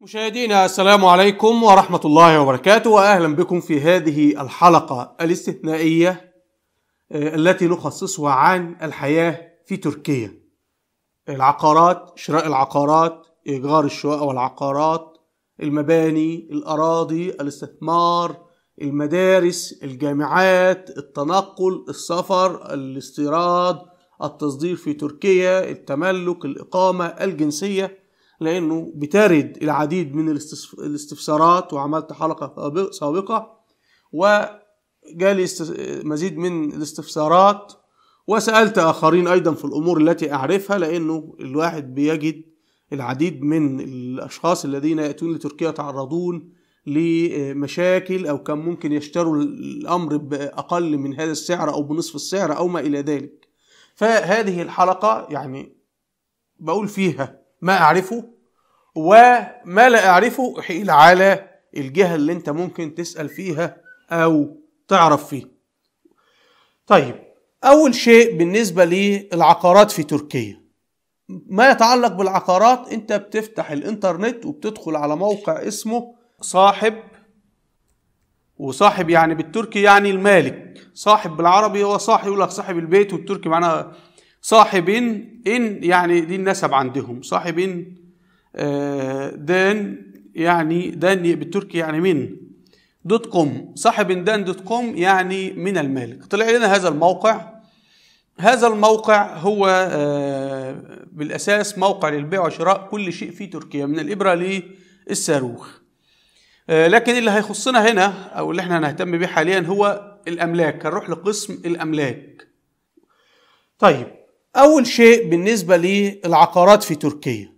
مشاهدينا السلام عليكم ورحمة الله وبركاته وأهلا بكم في هذه الحلقة الاستثنائية آه، التي نخصصها عن الحياة في تركيا العقارات شراء العقارات إيجار الشقق والعقارات المباني الأراضي الاستثمار المدارس الجامعات التنقل السفر الاستيراد التصدير في تركيا التملك الإقامة الجنسية لأنه بترد العديد من الاستفسارات وعملت حلقة سابقة وجالي مزيد من الاستفسارات وسألت آخرين أيضا في الأمور التي أعرفها لأنه الواحد بيجد العديد من الأشخاص الذين يأتون لتركيا يتعرضون لمشاكل أو كان ممكن يشتروا الأمر بأقل من هذا السعر أو بنصف السعر أو ما إلى ذلك فهذه الحلقة يعني بقول فيها ما أعرفه وما لا أعرفه حيل على الجهة اللي أنت ممكن تسأل فيها أو تعرف فيها طيب أول شيء بالنسبة للعقارات في تركيا ما يتعلق بالعقارات أنت بتفتح الإنترنت وبتدخل على موقع اسمه صاحب وصاحب يعني بالتركي يعني المالك صاحب بالعربي هو صاحب يقول لك صاحب البيت والتركي معناها صاحب إن يعني دي النسب عندهم صاحب إن آه، دان يعني دان بالتركي يعني من دوت كوم صاحب دان دوت كوم يعني من المالك طلع لنا هذا الموقع هذا الموقع هو آه، بالأساس موقع للبيع وشراء كل شيء في تركيا من الإبرة للصاروخ آه، لكن اللي هيخصنا هنا أو اللي احنا هنهتم بيه حاليا هو الأملاك هنروح لقسم الأملاك طيب أول شيء بالنسبة للعقارات في تركيا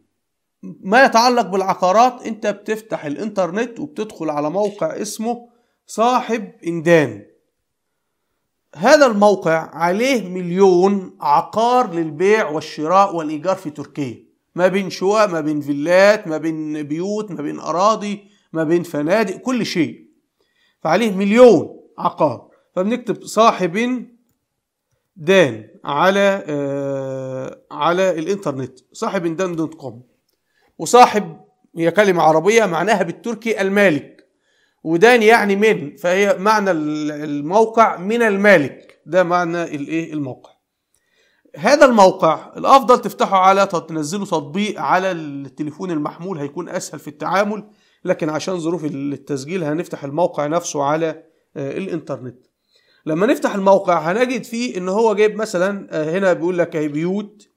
ما يتعلق بالعقارات أنت بتفتح الإنترنت وبتدخل على موقع اسمه صاحب إندان هذا الموقع عليه مليون عقار للبيع والشراء والإيجار في تركيا ما بين شقق ما بين فيلات ما بين بيوت ما بين أراضي ما بين فنادق كل شيء فعليه مليون عقار فبنكتب صاحب دان على آه، على الانترنت صاحب دان دوت كوم وصاحب هي كلمة عربية معناها بالتركي المالك ودان يعني من فهي معنى الموقع من المالك ده معنى الايه الموقع هذا الموقع الافضل تفتحه على تنزله تطبيق على التليفون المحمول هيكون اسهل في التعامل لكن عشان ظروف التسجيل هنفتح الموقع نفسه على آه، الانترنت لما نفتح الموقع هنجد فيه ان هو جايب مثلا آه، هنا بيقول لك اهي بيوت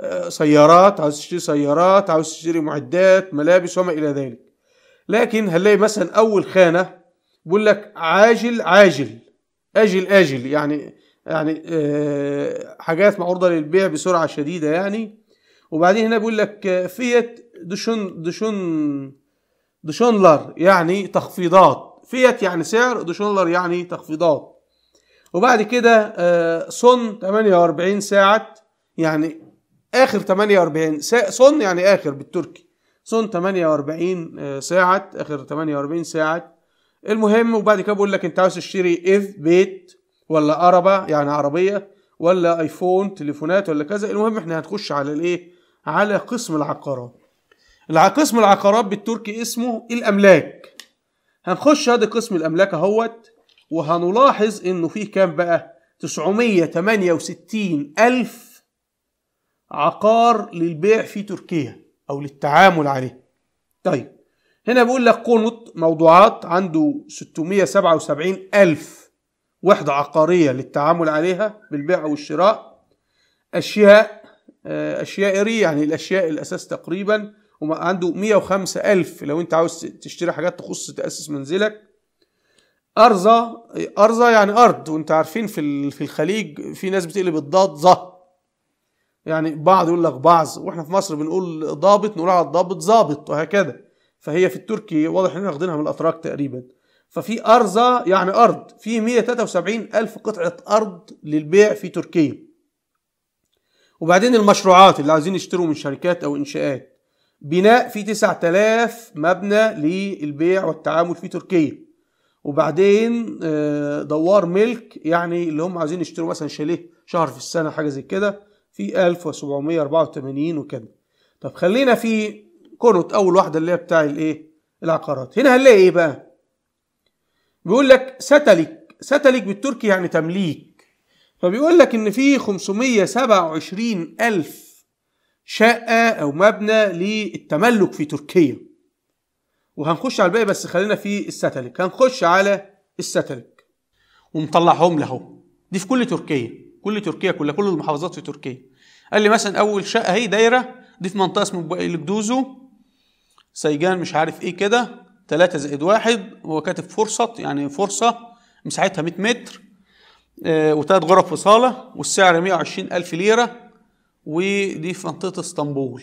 آه، سيارات عاوز تشتري سيارات عاوز تشتري معدات ملابس وما الى ذلك لكن هنلاقي مثلا اول خانه بيقول لك عاجل عاجل اجل اجل يعني يعني آه، حاجات معروضه للبيع بسرعه شديده يعني وبعدين هنا بيقول لك فيت دشون دشون دشونلر يعني تخفيضات فيت يعني سعر دشونلر يعني تخفيضات وبعد كده آه، صن 48 ساعة يعني آخر 48 ساعة صن يعني آخر بالتركي صن 48 آه، ساعة آخر 48 ساعة المهم وبعد كده بقول لك أنت عاوز تشتري إف بيت ولا عربة يعني عربية ولا أيفون تليفونات ولا كذا المهم إحنا هنخش على الإيه على قسم العقارات قسم العقارات بالتركي اسمه الأملاك هنخش هذا قسم الأملاك أهوت وهنلاحظ انه فيه كام بقى 968 ألف عقار للبيع في تركيا أو للتعامل عليه طيب هنا بيقول لك قنط موضوعات عنده 677 ألف وحدة عقارية للتعامل عليها بالبيع والشراء أشياء آه، أشيائري يعني الأشياء الأساس تقريبا وعنده 105 ألف لو أنت عاوز تشتري حاجات تخص تأسس منزلك أرزة أرزة يعني أرض وأنت عارفين في في الخليج في ناس بتقلب الضاد ظه يعني بعض يقول لك بعض واحنا في مصر بنقول ضابط نقول على الضابط ظابط وهكذا فهي في التركي واضح ان واخدينها من الاتراك تقريبا ففي أرزة يعني أرض في 173 ألف قطعة أرض للبيع في تركيا وبعدين المشروعات اللي عايزين يشتروا من شركات أو إنشاءات بناء في 9000 مبنى للبيع والتعامل في تركيا وبعدين آه، دوار ملك يعني اللي هم عايزين يشتروا مثلا شاليه شهر في السنة حاجة زي كده في 1784 وكده طب خلينا في كروت أول واحدة اللي هي بتاع الإيه العقارات هنا هنلاقي إيه بقى بيقول لك ستلك ستلك بالتركي يعني تمليك فبيقول لك إن في 527 ألف شقة أو مبنى للتملك في تركيا وهنخش على الباقي بس خلينا في الساتليك هنخش على الساتليك ومطلعهم له اهو دي في كل تركيا كل تركيا كلها كل المحافظات في تركيا قال لي مثلا اول شقه اهي دايره دي في منطقه اسمها الجدوزو سيجان مش عارف ايه كده 3 زائد 1 هو كاتب فرصه يعني فرصه مساحتها 100 متر آه وثلاث غرف وصاله والسعر 120 الف ليره ودي في منطقه اسطنبول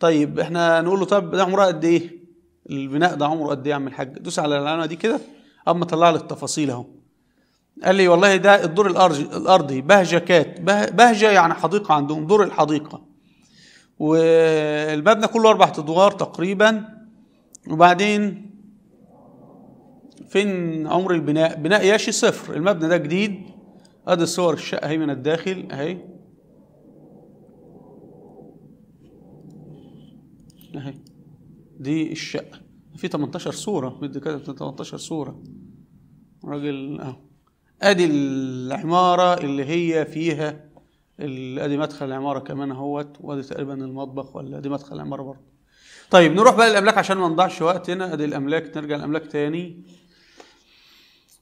طيب احنا نقول له طب ده عمرها قد ايه البناء ده عمره قد ايه يا عم الحاج دوس على العلامه دي كده اما طلع لك التفاصيل اهو قال لي والله ده الدور الارضي بهجه كات بهجه يعني حديقه عندهم دور الحديقه والمبنى كله اربع ادوار تقريبا وبعدين فين عمر البناء بناء ياشي صفر المبنى ده جديد ادي صور الشقه اهي من الداخل اهي اهي دي الشقة في 18 صورة مدي كده 18 صورة راجل اهو ادي العمارة اللي هي فيها ادي مدخل العمارة كمان اهوت وادي تقريبا المطبخ ولا ادي مدخل العمارة برضه طيب نروح بقى للاملاك عشان ما نضيعش وقتنا ادي الاملاك نرجع للاملاك تاني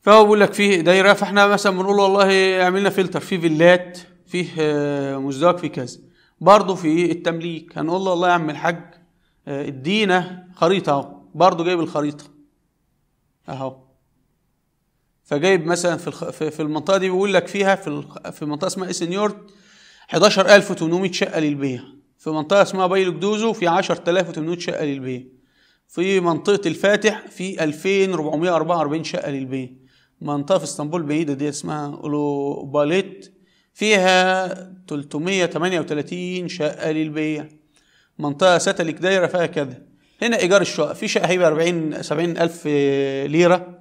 فهو بيقول لك فيه دايره فاحنا مثلا بنقول والله عملنا فلتر فيه فيلات فيه آه، مزدوج في كذا برضه في التمليك هنقول له والله يا عم الحاج ادينا آه، خريطة اهو برضه جايب الخريطة اهو فجايب مثلا في في المنطقة دي بيقول لك فيها في في منطقة اسمها اسنيورت 11800 شقة للبيع في منطقة اسمها بايلو جدوزو في 10800 شقة للبيع في منطقة الفاتح في 2444 شقة للبيع منطقة في اسطنبول بعيدة دي اسمها أولوباليت فيها 338 شقة للبيع منطقه ساتليك دايره فيها كذا هنا ايجار الشقه في شقه هيبقى 40 70 الف آه، ليره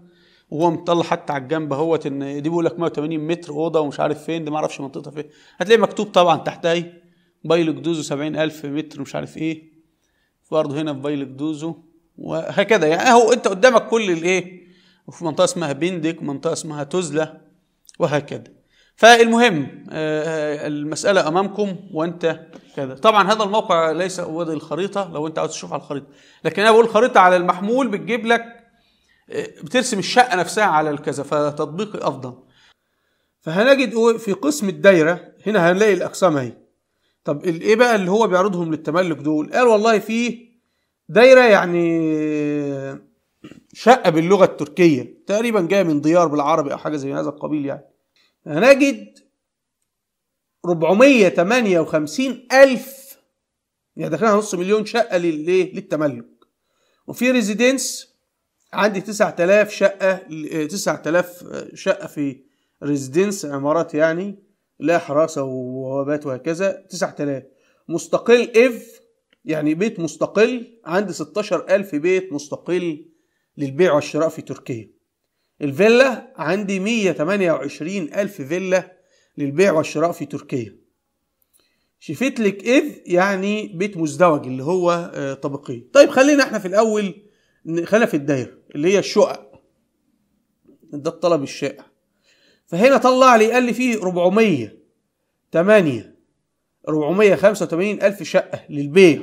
وهو مطلع حتى على الجنب اهوت ان دي بيقول لك 180 متر اوضه ومش عارف فين دي ما اعرفش منطقتها فين هتلاقي مكتوب طبعا تحتها ايه بايلو جدوزو 70000 متر مش عارف ايه برضه هنا في بايلو دوزو وهكذا يعني اهو انت قدامك كل الايه وفي منطقه اسمها بندك منطقه اسمها تزله وهكذا فالمهم آه، آه، المسألة أمامكم وأنت كذا طبعا هذا الموقع ليس وادي الخريطة لو أنت عاوز تشوف على الخريطة لكن أنا بقول الخريطة على المحمول بتجيب لك آه، بترسم الشقة نفسها على الكذا فتطبيقي أفضل فهنجد في قسم الدايرة هنا هنلاقي الأقسام أهي طب إيه بقى اللي هو بيعرضهم للتملك دول قال والله فيه دايرة يعني شقة باللغة التركية تقريبا جاية من ديار بالعربي أو حاجة زي هذا القبيل يعني هنجد 458 ألف يعني داخلها نص مليون شقة للتملك وفي ريزيدنس عندي 9000 شقة 9000 آه، آه، شقة في ريزيدنس عمارات يعني لا حراسة وبوابات وهكذا 9000 مستقل اف يعني بيت مستقل عندي 16000 بيت مستقل للبيع والشراء في تركيا الفيلا عندي 128 ألف فيلا للبيع والشراء في تركيا شفت لك إذ يعني بيت مزدوج اللي هو آه، طبقي طيب خلينا احنا في الأول خلينا في الدايرة اللي هي الشقق ده الطلب الشائع فهنا طلع لي قال لي فيه 408 485 ألف شقة للبيع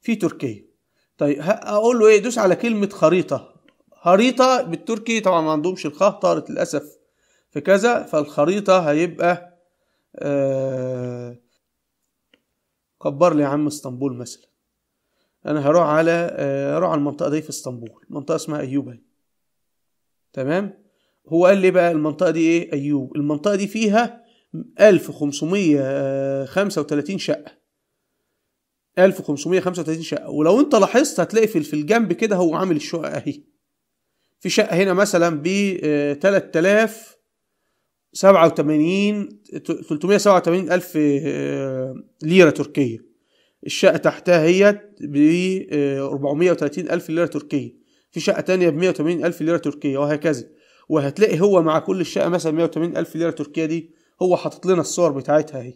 في تركيا طيب هقول له ايه دوس على كلمة خريطة خريطة بالتركي طبعا ما عندهمش الخاء طارت للأسف في كذا فالخريطة هيبقى آه كبر لي يا عم اسطنبول مثلا انا هروح على آه، هروح على المنطقه دي في اسطنبول منطقه اسمها ايوب هي تمام هو قال لي بقى المنطقه دي ايه ايوب المنطقه دي فيها 1535 شقه 1535 شقه ولو انت لاحظت هتلاقي في الجنب كده هو عامل الشقق اهي في شقة هنا مثلا ب 3087 آه، 387 ألف آه، ليرة تركية الشقة تحتها هي ب 430 آه، ألف ليرة تركية في شقة تانية ب 180 ألف ليرة تركية وهكذا وهتلاقي هو مع كل الشقة مثلا 180 ألف ليرة تركية دي هو حاطط لنا الصور بتاعتها اهي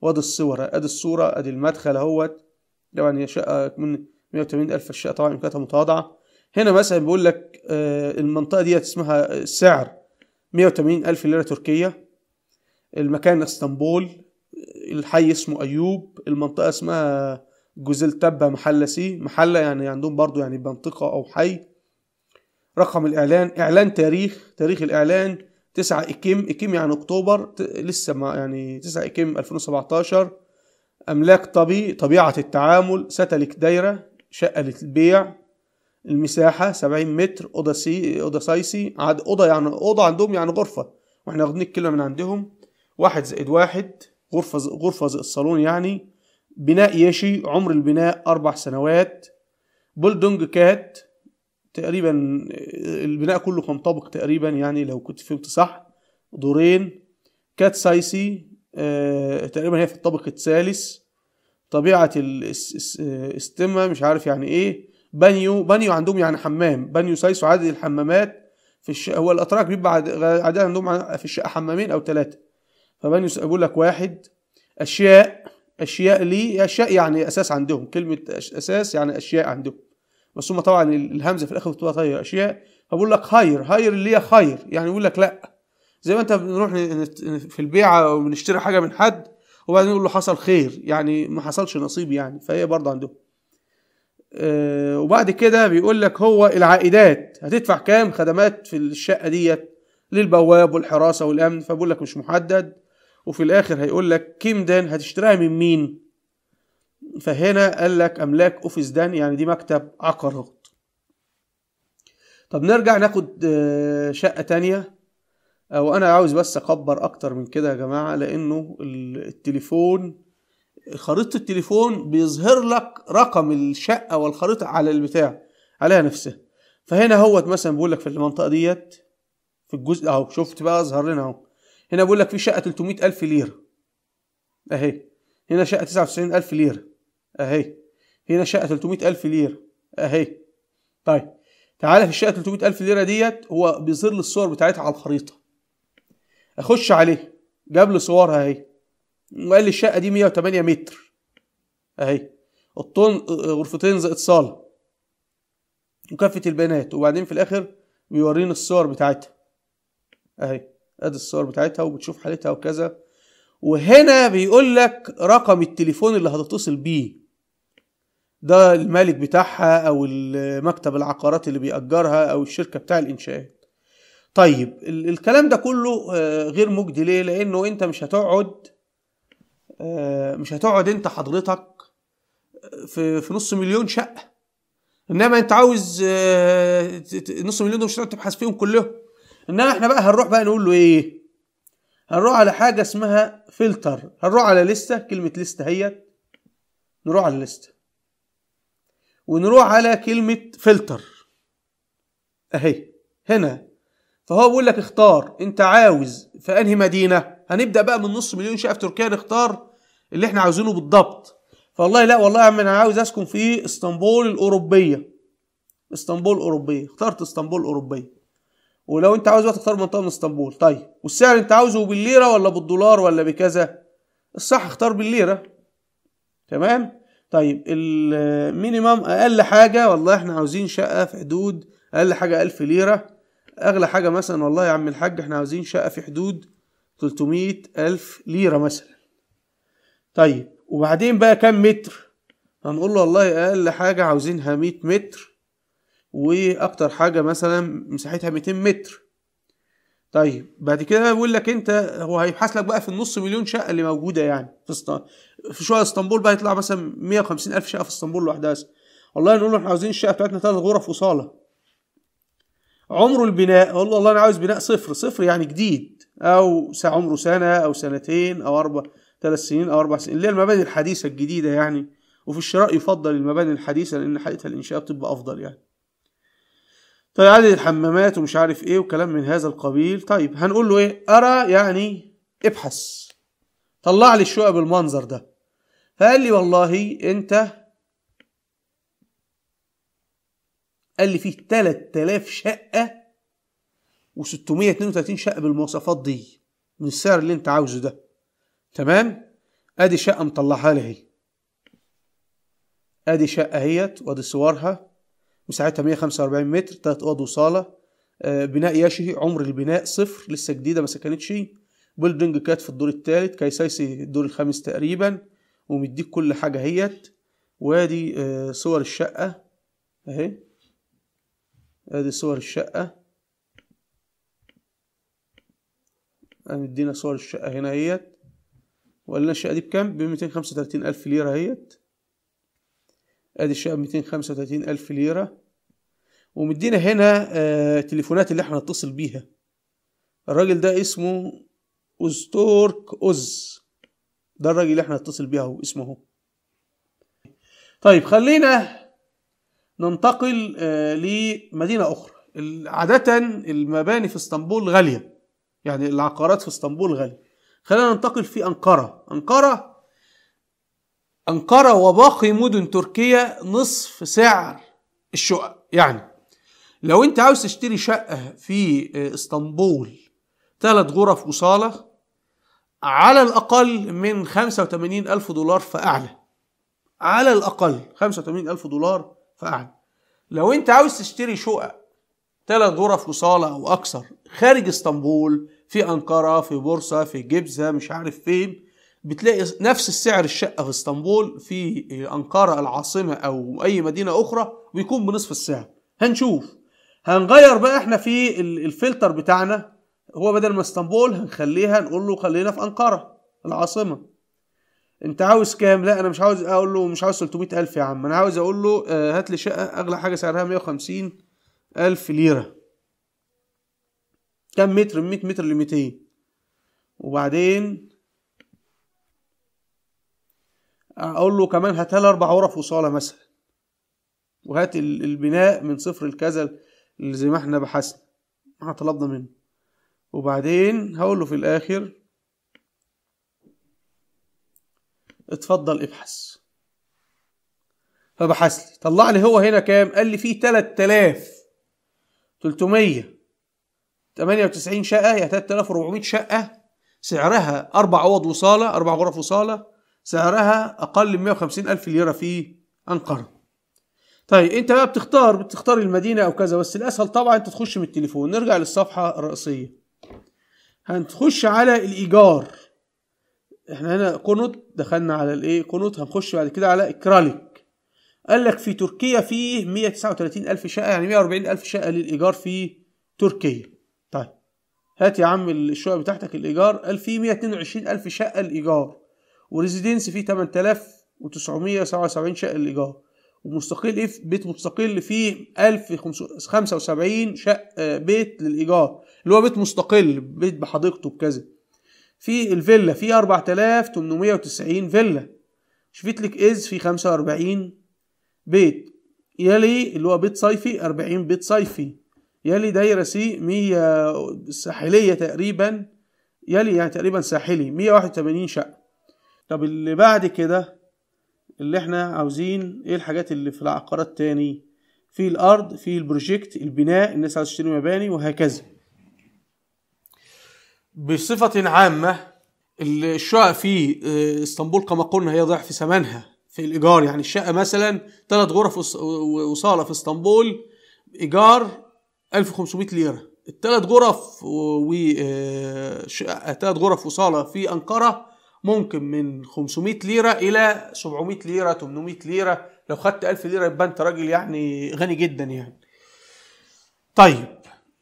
وادي الصور ادي الصورة ادي المدخل اهوت يعني شقة من 180 ألف الشقة طبعا كانت متواضعة هنا مثلا بيقول لك آه، المنطقة دي اسمها السعر 180 ألف ليرة تركية المكان اسطنبول الحي اسمه أيوب المنطقة اسمها جوزيل تبة محلة سي محلة يعني عندهم برضو يعني منطقة أو حي رقم الإعلان إعلان تاريخ تاريخ الإعلان 9 إكيم إكيم يعني أكتوبر لسه ما يعني 9 إكيم 2017 أملاك طبي طبيعة التعامل ستلك دايرة شقة للبيع المساحة 70 متر أوضة سي أوضة سايسي عاد أوضة يعني أوضة عندهم يعني غرفة واحنا واخدين الكلمة من عندهم واحد زائد واحد غرفة غرفة زي الصالون يعني بناء ياشي عمر البناء أربع سنوات بولدونج كات تقريبا البناء كله كان طابق تقريبا يعني لو كنت فهمت صح دورين كات سايسي آه تقريبا هي في الطابق الثالث طبيعة الاستمة آه، مش عارف يعني ايه بانيو بانيو عندهم يعني حمام بانيو سايسو عدد الحمامات في الش... هو الاتراك بيبقى عدد عندهم في الشقه حمامين او ثلاثه فبانيو بيقول لك واحد اشياء اشياء لي اشياء يعني اساس عندهم كلمه اساس يعني اشياء عندهم بس هم طبعا الهمزه في الاخر بتبقى طيب اشياء فبقول لك خير خير اللي هي خير يعني يقول لك لا زي ما انت بنروح في البيعه وبنشتري حاجه من حد وبعدين يقول له حصل خير يعني ما حصلش نصيب يعني فهي برضه عندهم آه، وبعد كده بيقول لك هو العائدات هتدفع كام خدمات في الشقه ديت للبواب والحراسه والامن فبيقول لك مش محدد وفي الاخر هيقول لك كيم دان هتشتريها من مين فهنا قال لك املاك اوفيس دان يعني دي مكتب عقارات طب نرجع ناخد آه، شقه تانية آه، وانا عاوز بس اكبر اكتر من كده يا جماعه لانه التليفون خريطه التليفون بيظهر لك رقم الشقه والخريطه على البتاع عليها نفسها فهنا اهوت مثلا بيقول لك في المنطقه ديت في الجزء اهو شفت بقى ظهر لنا اهو هنا بيقول لك في شقه 300000 ليره اهي هنا شقه 99000 ليره اهي هنا شقه 300000 ليره اهي طيب تعالى في الشقه 300000 ليره ديت هو بيظهر لي الصور بتاعتها على الخريطه اخش عليه جاب لي صورها اهي وقال لي الشقه دي 108 متر اهي اوضتين غرفتين زائد صاله وكافه البيانات وبعدين في الاخر بيوريني الصور بتاعتها اهي ادي الصور بتاعتها وبتشوف حالتها وكذا وهنا بيقول لك رقم التليفون اللي هتتصل بيه ده المالك بتاعها او مكتب العقارات اللي بيأجرها او الشركه بتاع الانشاءات طيب الكلام ده كله آه، غير مجدي ليه لانه انت مش هتقعد آه، مش هتقعد انت حضرتك آه، في في نص مليون شقه انما انت عاوز آه، نص مليون دول مش هتقعد تبحث فيهم كلهم انما احنا بقى هنروح بقى نقول له ايه هنروح على حاجه اسمها فلتر هنروح على لسته كلمه لسته هي نروح على لسته ونروح على كلمه فلتر اهي هنا فهو بيقول لك اختار انت عاوز في انهي مدينه هنبدا بقى من نص مليون شقه في تركيا نختار اللي احنا عاوزينه بالضبط فوالله لا والله يا عم انا عاوز اسكن في اسطنبول الاوروبيه اسطنبول الاوروبيه اخترت اسطنبول الاوروبيه ولو انت عاوز بقى تختار منطقه من اسطنبول طيب والسعر انت عاوزه بالليره ولا بالدولار ولا بكذا الصح اختار بالليره تمام طيب المينيمم اقل حاجه والله احنا عاوزين شقه في حدود اقل حاجه 1000 ليره اغلى حاجه مثلا والله يا عم الحاج احنا عاوزين شقه في حدود 300000 ليره مثلا طيب وبعدين بقى كام متر هنقول له والله اقل حاجه عاوزينها 100 متر واكتر حاجه مثلا مساحتها 200 متر طيب بعد كده بيقول لك انت هو هيبحث لك بقى في النص مليون شقه اللي موجوده يعني في اسطنبول في شقه اسطنبول بقى يطلع مثلا 150 الف شقه في اسطنبول لوحدها والله نقول له احنا عاوزين الشقه بتاعتنا ثلاث غرف وصاله عمره البناء اقول له والله انا عاوز بناء صفر صفر يعني جديد او عمره سنه او سنتين او اربع ثلاث سنين أو أربع سنين اللي هي المباني الحديثة الجديدة يعني وفي الشراء يفضل المباني الحديثة لأن حقيقه الإنشاء بتبقى أفضل يعني طيب عدد الحمامات ومش عارف إيه وكلام من هذا القبيل طيب هنقول له إيه أرى يعني ابحث طلع لي الشقق بالمنظر ده فقال لي والله أنت قال لي فيه 3000 شقة و632 شقة بالمواصفات دي من السعر اللي انت عاوزه ده تمام ادي شقه مطلعها لي اهي ادي شقه اهيت وادي صورها مساحتها 145 متر تلات اوض وصاله آه، بناء يشهي عمر البناء صفر لسه جديده ما سكنتش بيلدنج كات في الدور الثالث كايسايسي الدور الخامس تقريبا ومديك كل حاجه اهيت وادي آه، صور الشقه اهي ادي صور الشقه مدينا صور الشقه هنا اهيت وقالنا الشقة دي بكام ب 235 ألف ليرة اهيت ادي الشقة ب 235 ألف ليرة ومدينا هنا آه، تليفونات اللي احنا هنتصل بيها الراجل ده اسمه أوزتورك أوز ده الراجل اللي احنا هنتصل بيها أهو اسمه أهو، طيب خلينا ننتقل آه، لمدينة أخرى عادة المباني في اسطنبول غالية يعني العقارات في اسطنبول غالية خلينا ننتقل في أنقرة أنقرة أنقرة وباقي مدن تركيا نصف سعر الشقق يعني لو انت عاوز تشتري شقة في اسطنبول ثلاث غرف وصالة على الأقل من 85 ألف دولار فأعلى على الأقل 85 ألف دولار فأعلى لو انت عاوز تشتري شقق ثلاث غرف وصالة أو أكثر خارج اسطنبول في أنقرة في بورصة في جبزه مش عارف فين بتلاقي نفس السعر الشقة في اسطنبول في أنقرة العاصمة أو أي مدينة أخرى بيكون بنصف السعر هنشوف هنغير بقى احنا في الفلتر بتاعنا هو بدل ما اسطنبول هنخليها نقول له خلينا في أنقرة العاصمة انت عاوز كام لا انا مش عاوز اقول له مش عاوز 300 الف يا عم انا عاوز اقول له آه، هات لي شقه اغلى حاجه سعرها 150 الف ليره كام متر من 100 متر ل 200 وبعدين اقول له كمان هات لي اربع غرف وصاله مثلا وهات البناء من صفر لكذا اللي زي ما احنا بحثنا ما طلبنا منه وبعدين هقول له في الاخر اتفضل ابحث فبحث لي طلع لي هو هنا كام قال لي فيه 3300 98 شقه هي 3400 شقه سعرها اربع اوض وصاله اربع غرف وصاله سعرها اقل من 150 الف ليره في انقره طيب انت بقى بتختار بتختار المدينه او كذا بس الاسهل طبعا انت تخش من التليفون نرجع للصفحه الرئيسيه هنخش على الايجار احنا هنا قنوت دخلنا على الايه قنوت هنخش بعد كده على كراليك قال لك في تركيا فيه 139 الف شقه يعني 140 الف شقه للايجار في تركيا طيب هات يا عم الشقه بتاعتك الايجار قال في الف شقه الايجار وريزيدنس فيه 8977 شقه الايجار ومستقل ايه بيت مستقل فيه 1075 شقه آه، بيت للايجار اللي هو بيت مستقل بيت بحديقته بكذا في الفيلا فيه 4890 فيلا شفيتلك از فيه 45 بيت يلي اللي هو بيت صيفي 40 بيت صيفي يلي دايرة سي مية ساحلية تقريبا يلي يعني تقريبا ساحلي مية واحد وتمانين شقة طب اللي بعد كده اللي احنا عاوزين ايه الحاجات اللي في العقارات تاني في الارض في البروجيكت البناء الناس عايزة تشتري مباني وهكذا بصفة عامة الشقق في آه، اسطنبول كما قلنا هي ضعف ثمنها في الايجار يعني الشقه مثلا ثلاث غرف وصاله في اسطنبول ايجار 1500 ليره الثلاث غرف و ثلاث آه، آه، غرف وصاله في انقره ممكن من 500 ليره الى 700 ليره 800 ليره لو خدت 1000 ليره يبقى انت راجل يعني غني جدا يعني طيب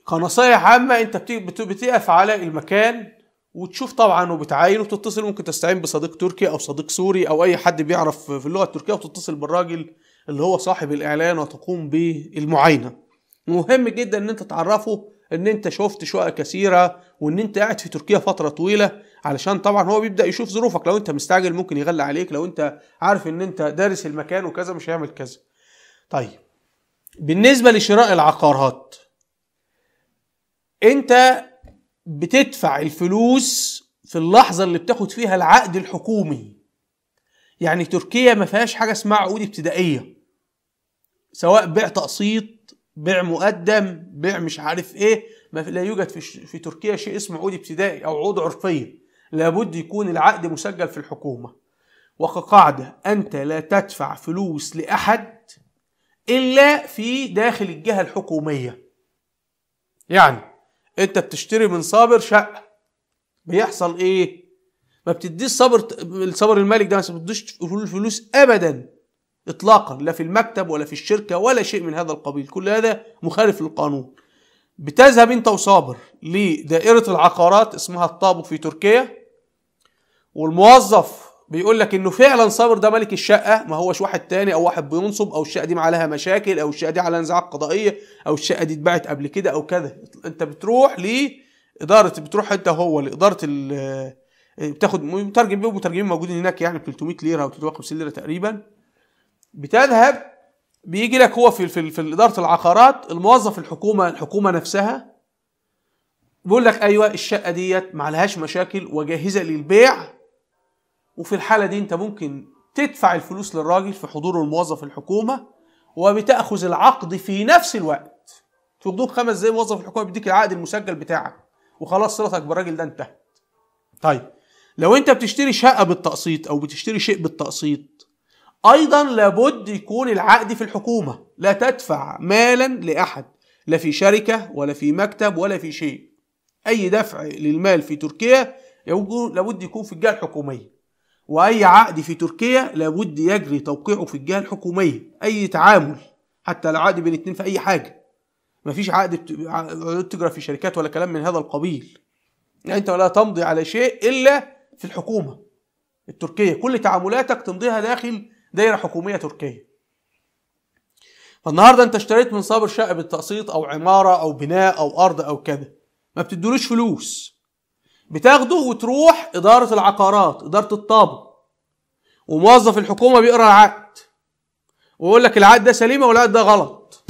كنصايح عامه انت بتقف على المكان وتشوف طبعا وبتعاين وتتصل ممكن تستعين بصديق تركي او صديق سوري او اي حد بيعرف في اللغه التركيه وتتصل بالراجل اللي هو صاحب الاعلان وتقوم بالمعاينه مهم جدا ان انت تعرفه ان انت شفت شقق كثيره وان انت قاعد في تركيا فتره طويله علشان طبعا هو بيبدا يشوف ظروفك لو انت مستعجل ممكن يغلى عليك لو انت عارف ان انت دارس المكان وكذا مش هيعمل كذا طيب بالنسبه لشراء العقارات انت بتدفع الفلوس في اللحظه اللي بتاخد فيها العقد الحكومي يعني تركيا ما فيهاش حاجه اسمها عقود ابتدائيه سواء بيع تقسيط بيع مقدم بيع مش عارف ايه ما لا يوجد في, في تركيا شيء اسمه عود ابتدائي او عود عرفيه لابد يكون العقد مسجل في الحكومه وكقاعده انت لا تدفع فلوس لاحد الا في داخل الجهه الحكوميه يعني انت بتشتري من صابر شقه بيحصل ايه ما بتديش صبر الصبر المالك ده ما بتديش فلوس ابدا اطلاقا لا في المكتب ولا في الشركه ولا شيء من هذا القبيل كل هذا مخالف للقانون بتذهب انت وصابر لدائره العقارات اسمها الطابو في تركيا والموظف بيقول لك انه فعلا صابر ده ملك الشقه ما هوش واحد تاني او واحد بينصب او الشقه دي عليها مشاكل او الشقه دي عليها نزاعات قضائيه او الشقه دي اتباعت قبل كده او كذا انت بتروح لاداره بتروح انت هو لاداره ال بتاخد مترجم بيبقوا مترجمين موجودين هناك يعني 300 ليره او 350 ليره تقريبا بتذهب بيجي لك هو في في, في اداره العقارات الموظف الحكومه الحكومه نفسها بيقول لك ايوه الشقه ديت ما عليهاش مشاكل وجاهزه للبيع وفي الحاله دي انت ممكن تدفع الفلوس للراجل في حضور الموظف الحكومه وبتاخذ العقد في نفس الوقت في غضون خمس زي موظف الحكومه بيديك العقد المسجل بتاعك وخلاص صلتك بالراجل ده انتهت طيب لو انت بتشتري شقه بالتقسيط او بتشتري شيء بالتقسيط ايضا لابد يكون العقد في الحكومه لا تدفع مالا لاحد لا في شركه ولا في مكتب ولا في شيء اي دفع للمال في تركيا لابد يكون في الجهه الحكوميه واي عقد في تركيا لابد يجري توقيعه في الجهه الحكوميه اي تعامل حتى لو عقد بين اتنين في اي حاجه مفيش عقد تجرى في شركات ولا كلام من هذا القبيل يعني انت لا تمضي على شيء الا في الحكومه التركيه كل تعاملاتك تمضيها داخل دايره حكوميه تركيه فالنهارده انت اشتريت من صابر شقه بالتقسيط او عماره او بناء او ارض او كده ما بتدولوش فلوس بتاخده وتروح اداره العقارات اداره الطابه وموظف الحكومه بيقرا العقد ويقول لك العقد ده سليم او العقد ده غلط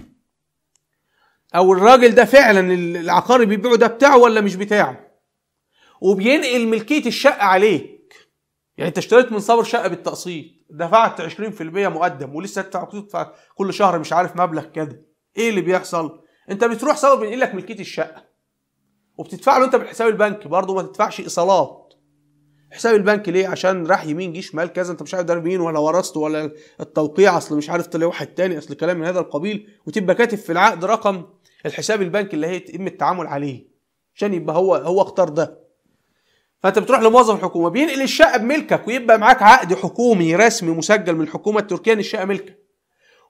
او الراجل ده فعلا العقار اللي بيبيعه ده بتاعه ولا مش بتاعه وبينقل ملكيه الشقه عليه يعني انت اشتريت من صابر شقه بالتقسيط دفعت 20% مقدم ولسه هتدفع تدفع كل شهر مش عارف مبلغ كده ايه اللي بيحصل انت بتروح صابر بينقل لك ملكيه الشقه وبتدفع له انت بالحساب البنكي برضه ما تدفعش ايصالات حساب البنك ليه عشان راح يمين جه شمال كذا انت مش عارف ده مين ولا ورثته ولا التوقيع اصل مش عارف طلع واحد تاني اصل كلام من هذا القبيل وتبقى كاتب في العقد رقم الحساب البنكي اللي هيتم التعامل عليه عشان يبقى هو هو اختار ده فانت بتروح لموظف الحكومه بينقل الشقه بملكك ويبقى معاك عقد حكومي رسمي مسجل من الحكومه التركيه ان الشقه ملكك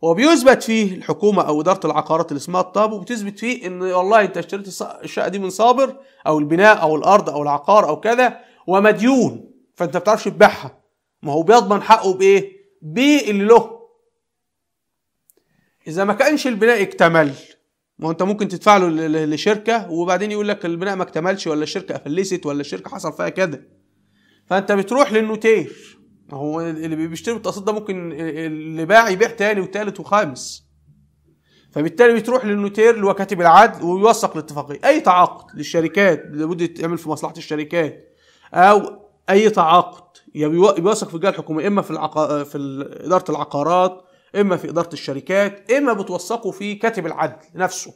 وبيثبت فيه الحكومه او اداره العقارات اللي اسمها الطاب وبتثبت فيه ان والله انت اشتريت الشقه دي من صابر او البناء او الارض او العقار او كذا ومديون فانت ما بتعرفش تبيعها ما هو بيضمن حقه بايه؟ بيه اللي له اذا ما كانش البناء اكتمل ما انت ممكن تدفع له لشركه وبعدين يقول لك البناء ما اكتملش ولا الشركه افلست ولا الشركه حصل فيها كده فانت بتروح للنوتير هو اللي بيشتري بالتقسيط ده ممكن اللي باع يبيع تاني وتالت وخامس فبالتالي بتروح للنوتير اللي هو كاتب العدل ويوثق الاتفاقيه اي تعاقد للشركات لابد يتعمل في مصلحه الشركات او اي تعاقد يوثق في الجهه الحكوميه اما في العق... في اداره العقارات اما في اداره الشركات اما بتوثقوا في كاتب العدل نفسه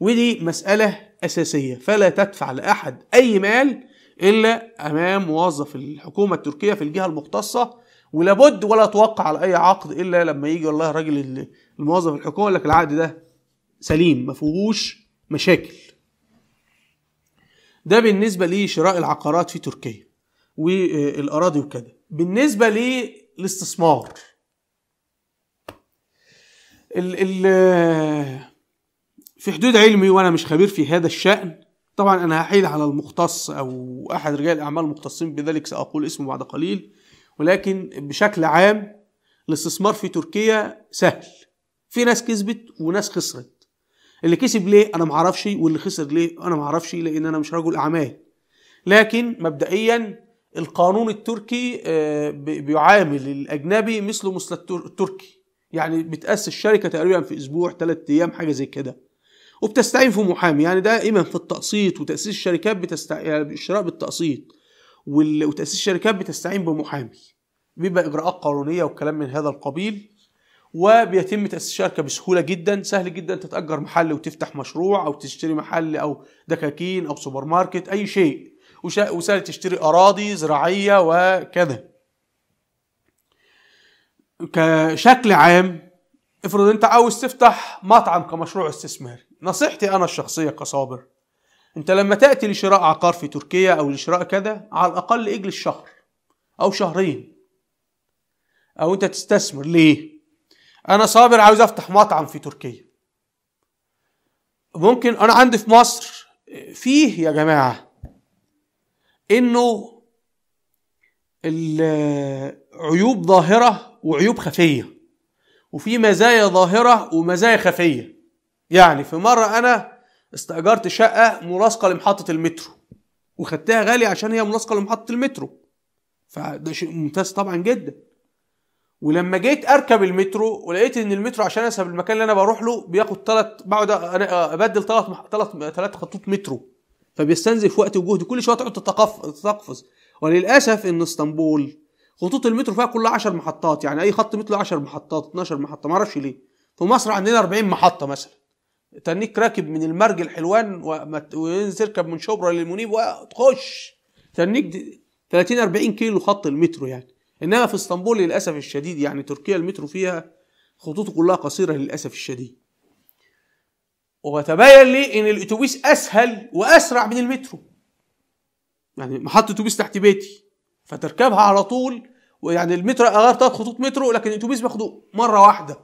ودي مساله اساسيه فلا تدفع لاحد اي مال الا امام موظف الحكومه التركيه في الجهه المختصه ولابد ولا توقع على اي عقد الا لما يجي والله راجل الموظف الحكومه يقول لك العقد ده سليم ما فيهوش مشاكل ده بالنسبه لشراء العقارات في تركيا والاراضي وكده بالنسبه للاستثمار ال ال في حدود علمي وانا مش خبير في هذا الشأن طبعا انا هحيل على المختص او احد رجال الاعمال المختصين بذلك ساقول اسمه بعد قليل ولكن بشكل عام الاستثمار في تركيا سهل في ناس كسبت وناس خسرت اللي كسب ليه انا معرفش واللي خسر ليه انا معرفش لان انا مش رجل اعمال لكن مبدئيا القانون التركي آه، بيعامل الاجنبي مثله مثل التركي يعني بتأسس شركة تقريبا في أسبوع ثلاثة أيام حاجة زي كده وبتستعين في محامي يعني دائما في التقسيط وتأسيس الشركات بتستعين يعني الشراء بالتقسيط وتأسيس الشركات بتستعين بمحامي بيبقى إجراءات قانونية وكلام من هذا القبيل وبيتم تأسيس الشركة بسهولة جدا سهل جدا تتأجر محل وتفتح مشروع أو تشتري محل أو دكاكين أو سوبر ماركت أي شيء وسهل تشتري أراضي زراعية وكذا كشكل عام افرض انت عاوز تفتح مطعم كمشروع استثماري نصيحتي انا الشخصيه كصابر انت لما تاتي لشراء عقار في تركيا او لشراء كذا على الاقل اجلس شهر او شهرين او انت تستثمر ليه انا صابر عاوز افتح مطعم في تركيا ممكن انا عندي في مصر فيه يا جماعه انه عيوب ظاهرة وعيوب خفية وفي مزايا ظاهرة ومزايا خفية يعني في مرة أنا استأجرت شقة ملاصقة لمحطة المترو وخدتها غالي عشان هي ملاصقة لمحطة المترو فده شيء ممتاز طبعا جدا ولما جيت اركب المترو ولقيت ان المترو عشان اسهب المكان اللي انا بروح له بياخد ثلاث بقعد ابدل ثلاث ثلاث ثلاث خطوط مترو فبيستنزف وقت وجهد كل شويه تقعد تتقفز وللاسف ان اسطنبول خطوط المترو فيها كلها 10 محطات يعني اي خط مترو 10 محطات 12 محطه ما اعرفش ليه في مصر عندنا 40 محطه مثلا تنيك راكب من المرج الحلوان وينزل يركب من شبرا للمنيب وتخش تنيك 30 40 كيلو خط المترو يعني انما في اسطنبول للاسف الشديد يعني تركيا المترو فيها خطوطه كلها قصيره للاسف الشديد وتبين لي ان الاتوبيس اسهل واسرع من المترو يعني محطه اتوبيس تحت بيتي فتركبها على طول ويعني المترو اغير ثلاث خطوط مترو لكن الاتوبيس باخده مره واحده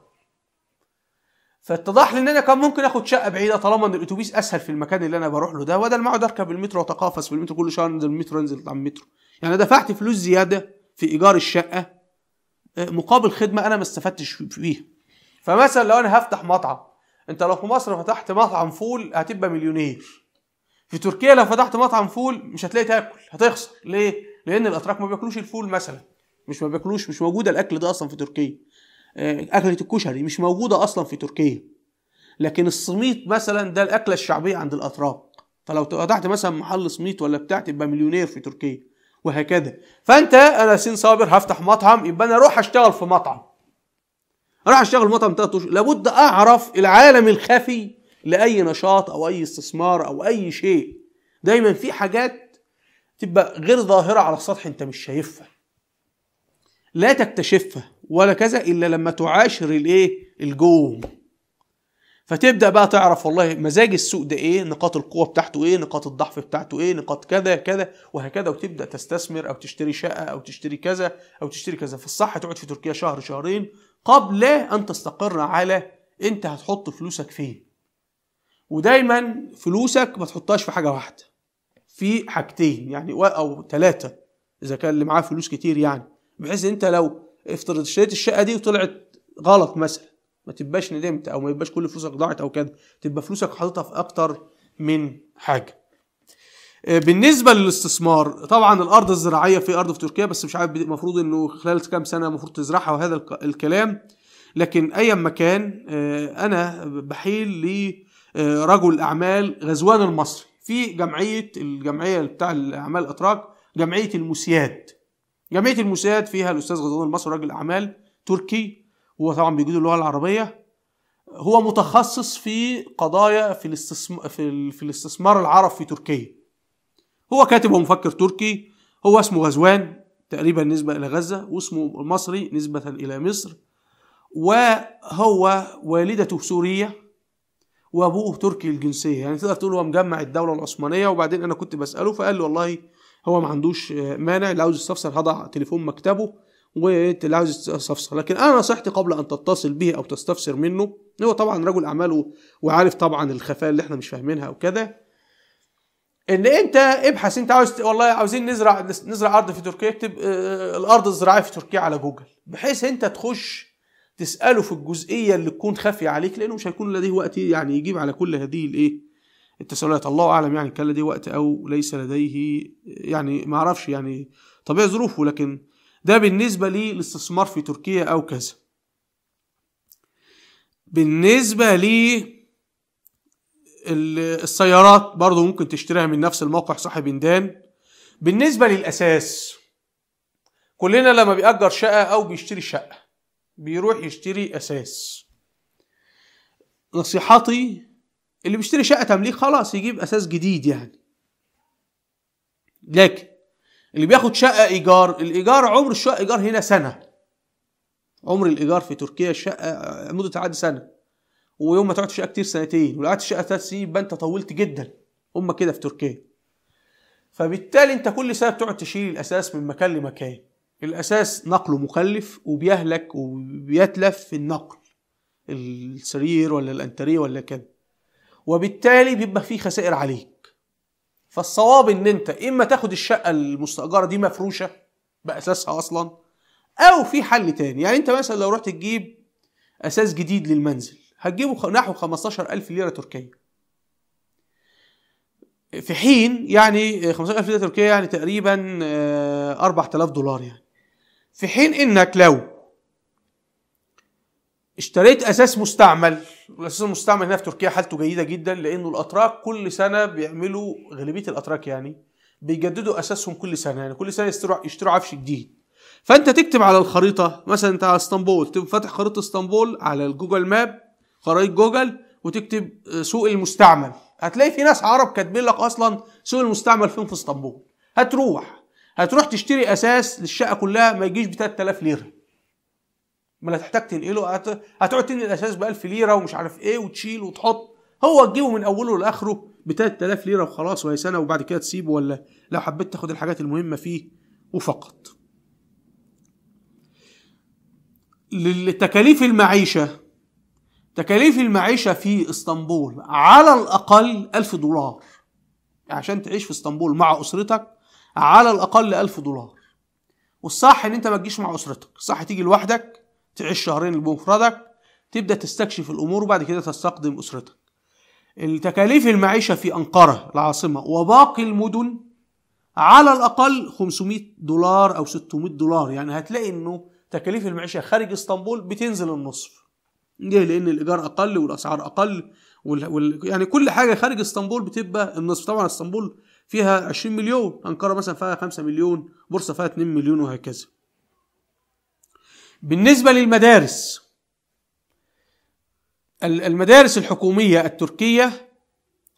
فاتضح لي ان انا كان ممكن اخد شقه بعيده طالما ان الاتوبيس اسهل في المكان اللي انا بروح له ده بدل ما اقعد اركب المترو واتقافز في المترو كل شهر انزل المترو انزل اطلع المترو يعني دفعت فلوس زياده في ايجار الشقه آه، مقابل خدمه انا ما استفدتش فيها فمثلا لو انا هفتح مطعم انت لو في مصر فتحت مطعم فول هتبقى مليونير في تركيا لو فتحت مطعم فول مش هتلاقي تاكل هتخسر ليه لان الاتراك ما بياكلوش الفول مثلا مش ما بياكلوش مش موجوده الاكل ده اصلا في تركيا آه، اكله الكشري مش موجوده اصلا في تركيا لكن السميط مثلا ده الاكله الشعبيه عند الاتراك فلو فتحت مثلا محل سميط ولا بتاع تبقى مليونير في تركيا وهكذا فانت انا سين صابر هفتح مطعم يبقى انا اروح اشتغل في مطعم اروح اشتغل مطعم ثلاث اشهر لابد اعرف العالم الخفي لاي نشاط او اي استثمار او اي شيء دايما في حاجات تبقى غير ظاهره على السطح انت مش شايفها لا تكتشفها ولا كذا الا لما تعاشر الايه الجوم فتبدا بقى تعرف والله مزاج السوق ده ايه نقاط القوه بتاعته ايه نقاط الضعف بتاعته ايه نقاط كذا كذا وهكذا وتبدا تستثمر او تشتري شقه او تشتري كذا او تشتري كذا فالصح تقعد في تركيا شهر شهرين قبل ان تستقر على انت هتحط فلوسك فين ودايما فلوسك ما تحطهاش في حاجه واحده في حاجتين يعني او ثلاثه اذا كان اللي معاه فلوس كتير يعني بحيث انت لو افترض اشتريت الشقه دي وطلعت غلط مثلا ما تبقاش ندمت او ما يبقاش كل فلوسك ضاعت او كده تبقى فلوسك حاططها في اكتر من حاجه آه، بالنسبه للاستثمار طبعا الارض الزراعيه في ارض في تركيا بس مش عارف المفروض انه خلال كام سنه المفروض تزرعها وهذا الكلام لكن ايا ما كان آه، انا بحيل لرجل آه، اعمال غزوان المصري في جمعيه الجمعيه بتاع الاعمال الاتراك جمعيه المسياد جمعيه الموساد فيها الاستاذ غزوان المصري رجل اعمال تركي هو طبعا بيجيد اللغه العربيه هو متخصص في قضايا في الاستثمار في الاستثمار العرب في تركيا هو كاتب ومفكر تركي هو اسمه غزوان تقريبا نسبه الى غزه واسمه مصري نسبه الى مصر وهو والدته سوريه وابوه تركي الجنسيه يعني تقدر تقول هو مجمع الدوله العثمانيه وبعدين انا كنت بساله فقال لي والله هو ما عندوش آه، مانع لو عاوز يستفسر هضع تليفون مكتبه ولو عاوز يستفسر لكن انا نصيحتي قبل ان تتصل به او تستفسر منه هو طبعا رجل اعمال وعارف طبعا الخفايا اللي احنا مش فاهمينها وكده ان انت ابحث انت عاوز والله عاوزين نزرع نزرع ارض في تركيا اكتب آه، الارض الزراعيه في تركيا على جوجل بحيث انت تخش تساله في الجزئيه اللي تكون خافيه عليك لانه مش هيكون لديه وقت يعني يجيب على كل هذه الايه التساؤلات الله اعلم يعني كان لديه وقت او ليس لديه يعني ما اعرفش يعني طبيعي ظروفه لكن ده بالنسبه للاستثمار في تركيا او كذا بالنسبه لي السيارات برضه ممكن تشتريها من نفس الموقع صاحب بندان بالنسبه للاساس كلنا لما بيأجر شقه او بيشتري شقه بيروح يشتري اساس نصيحتي اللي بيشتري شقه تمليك خلاص يجيب اساس جديد يعني لكن اللي بياخد شقه ايجار الايجار عمر الشقه ايجار هنا سنه عمر الايجار في تركيا الشقه مده تعدي سنه ويوم ما تقعد في شقه كتير سنتين ولو قعدت شقه ثلاث سنين يبقى انت طولت جدا هم كده في تركيا فبالتالي انت كل سنه بتقعد تشيل الاساس من مكان لمكان الاساس نقله مكلف وبيهلك وبيتلف في النقل السرير ولا الانتريه ولا كده وبالتالي بيبقى فيه خسائر عليك فالصواب ان انت اما تاخد الشقه المستاجره دي مفروشه باساسها اصلا او في حل تاني يعني انت مثلا لو رحت تجيب اساس جديد للمنزل هتجيبه نحو 15000 ليره تركيه في حين يعني 15000 ليره تركيه يعني تقريبا 4000 آه، دولار يعني في حين انك لو اشتريت اساس مستعمل الاستاذ المستعمل هنا في تركيا حالته جيده جدا لانه الاتراك كل سنه بيعملوا غالبيه الاتراك يعني بيجددوا اساسهم كل سنه يعني كل سنه يشتروا يشتروا عفش جديد فانت تكتب على الخريطه مثلا انت على اسطنبول تبقى فاتح خريطه اسطنبول على الجوجل ماب خرائط جوجل وتكتب آه، سوق المستعمل هتلاقي في ناس عرب كاتبين لك اصلا سوق المستعمل فين في اسطنبول هتروح هتروح تشتري اساس للشقه كلها ما يجيش ب 3000 ليره ما لا تحتاج تنقله هت... هتقعد تنقل الاساس ب 1000 ليره ومش عارف ايه وتشيل وتحط هو تجيبه من اوله لاخره ب 3000 ليره وخلاص وهي سنه وبعد كده تسيبه ولا لو حبيت تاخد الحاجات المهمه فيه وفقط لتكاليف المعيشه تكاليف المعيشه في اسطنبول على الاقل 1000 دولار عشان تعيش في اسطنبول مع اسرتك على الاقل 1000 دولار والصح ان انت ما تجيش مع اسرتك الصح تيجي لوحدك تعيش شهرين بمفردك تبدا تستكشف الامور وبعد كده تستقدم اسرتك التكاليف المعيشه في انقره العاصمه وباقي المدن على الاقل 500 دولار او 600 دولار يعني هتلاقي انه تكاليف المعيشه خارج اسطنبول بتنزل النصف ليه لان الايجار اقل والاسعار اقل وال... وال... يعني كل حاجه خارج اسطنبول بتبقى النصف طبعا اسطنبول فيها 20 مليون انقره مثلا فيها 5 مليون بورصه فيها 2 مليون وهكذا بالنسبة للمدارس المدارس الحكومية التركية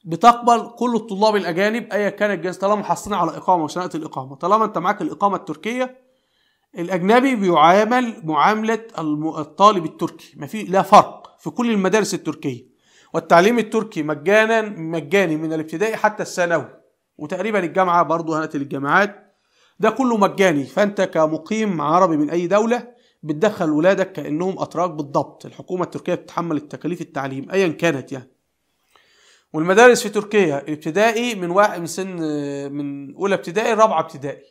بتقبل كل الطلاب الأجانب أيا كان الجنس طالما حصلنا على إقامة وشنقة الإقامة طالما أنت معاك الإقامة التركية الأجنبي بيعامل معاملة الطالب التركي ما في لا فرق في كل المدارس التركية والتعليم التركي مجانا مجاني من الابتدائي حتى الثانوي وتقريبا الجامعة برضه هنقل الجامعات ده كله مجاني فأنت كمقيم عربي من أي دولة بتدخل ولادك كانهم اتراك بالضبط الحكومه التركيه بتتحمل التكاليف التعليم ايا كانت يعني والمدارس في تركيا الابتدائي من واحد من سن من اولى ابتدائي رابعه ابتدائي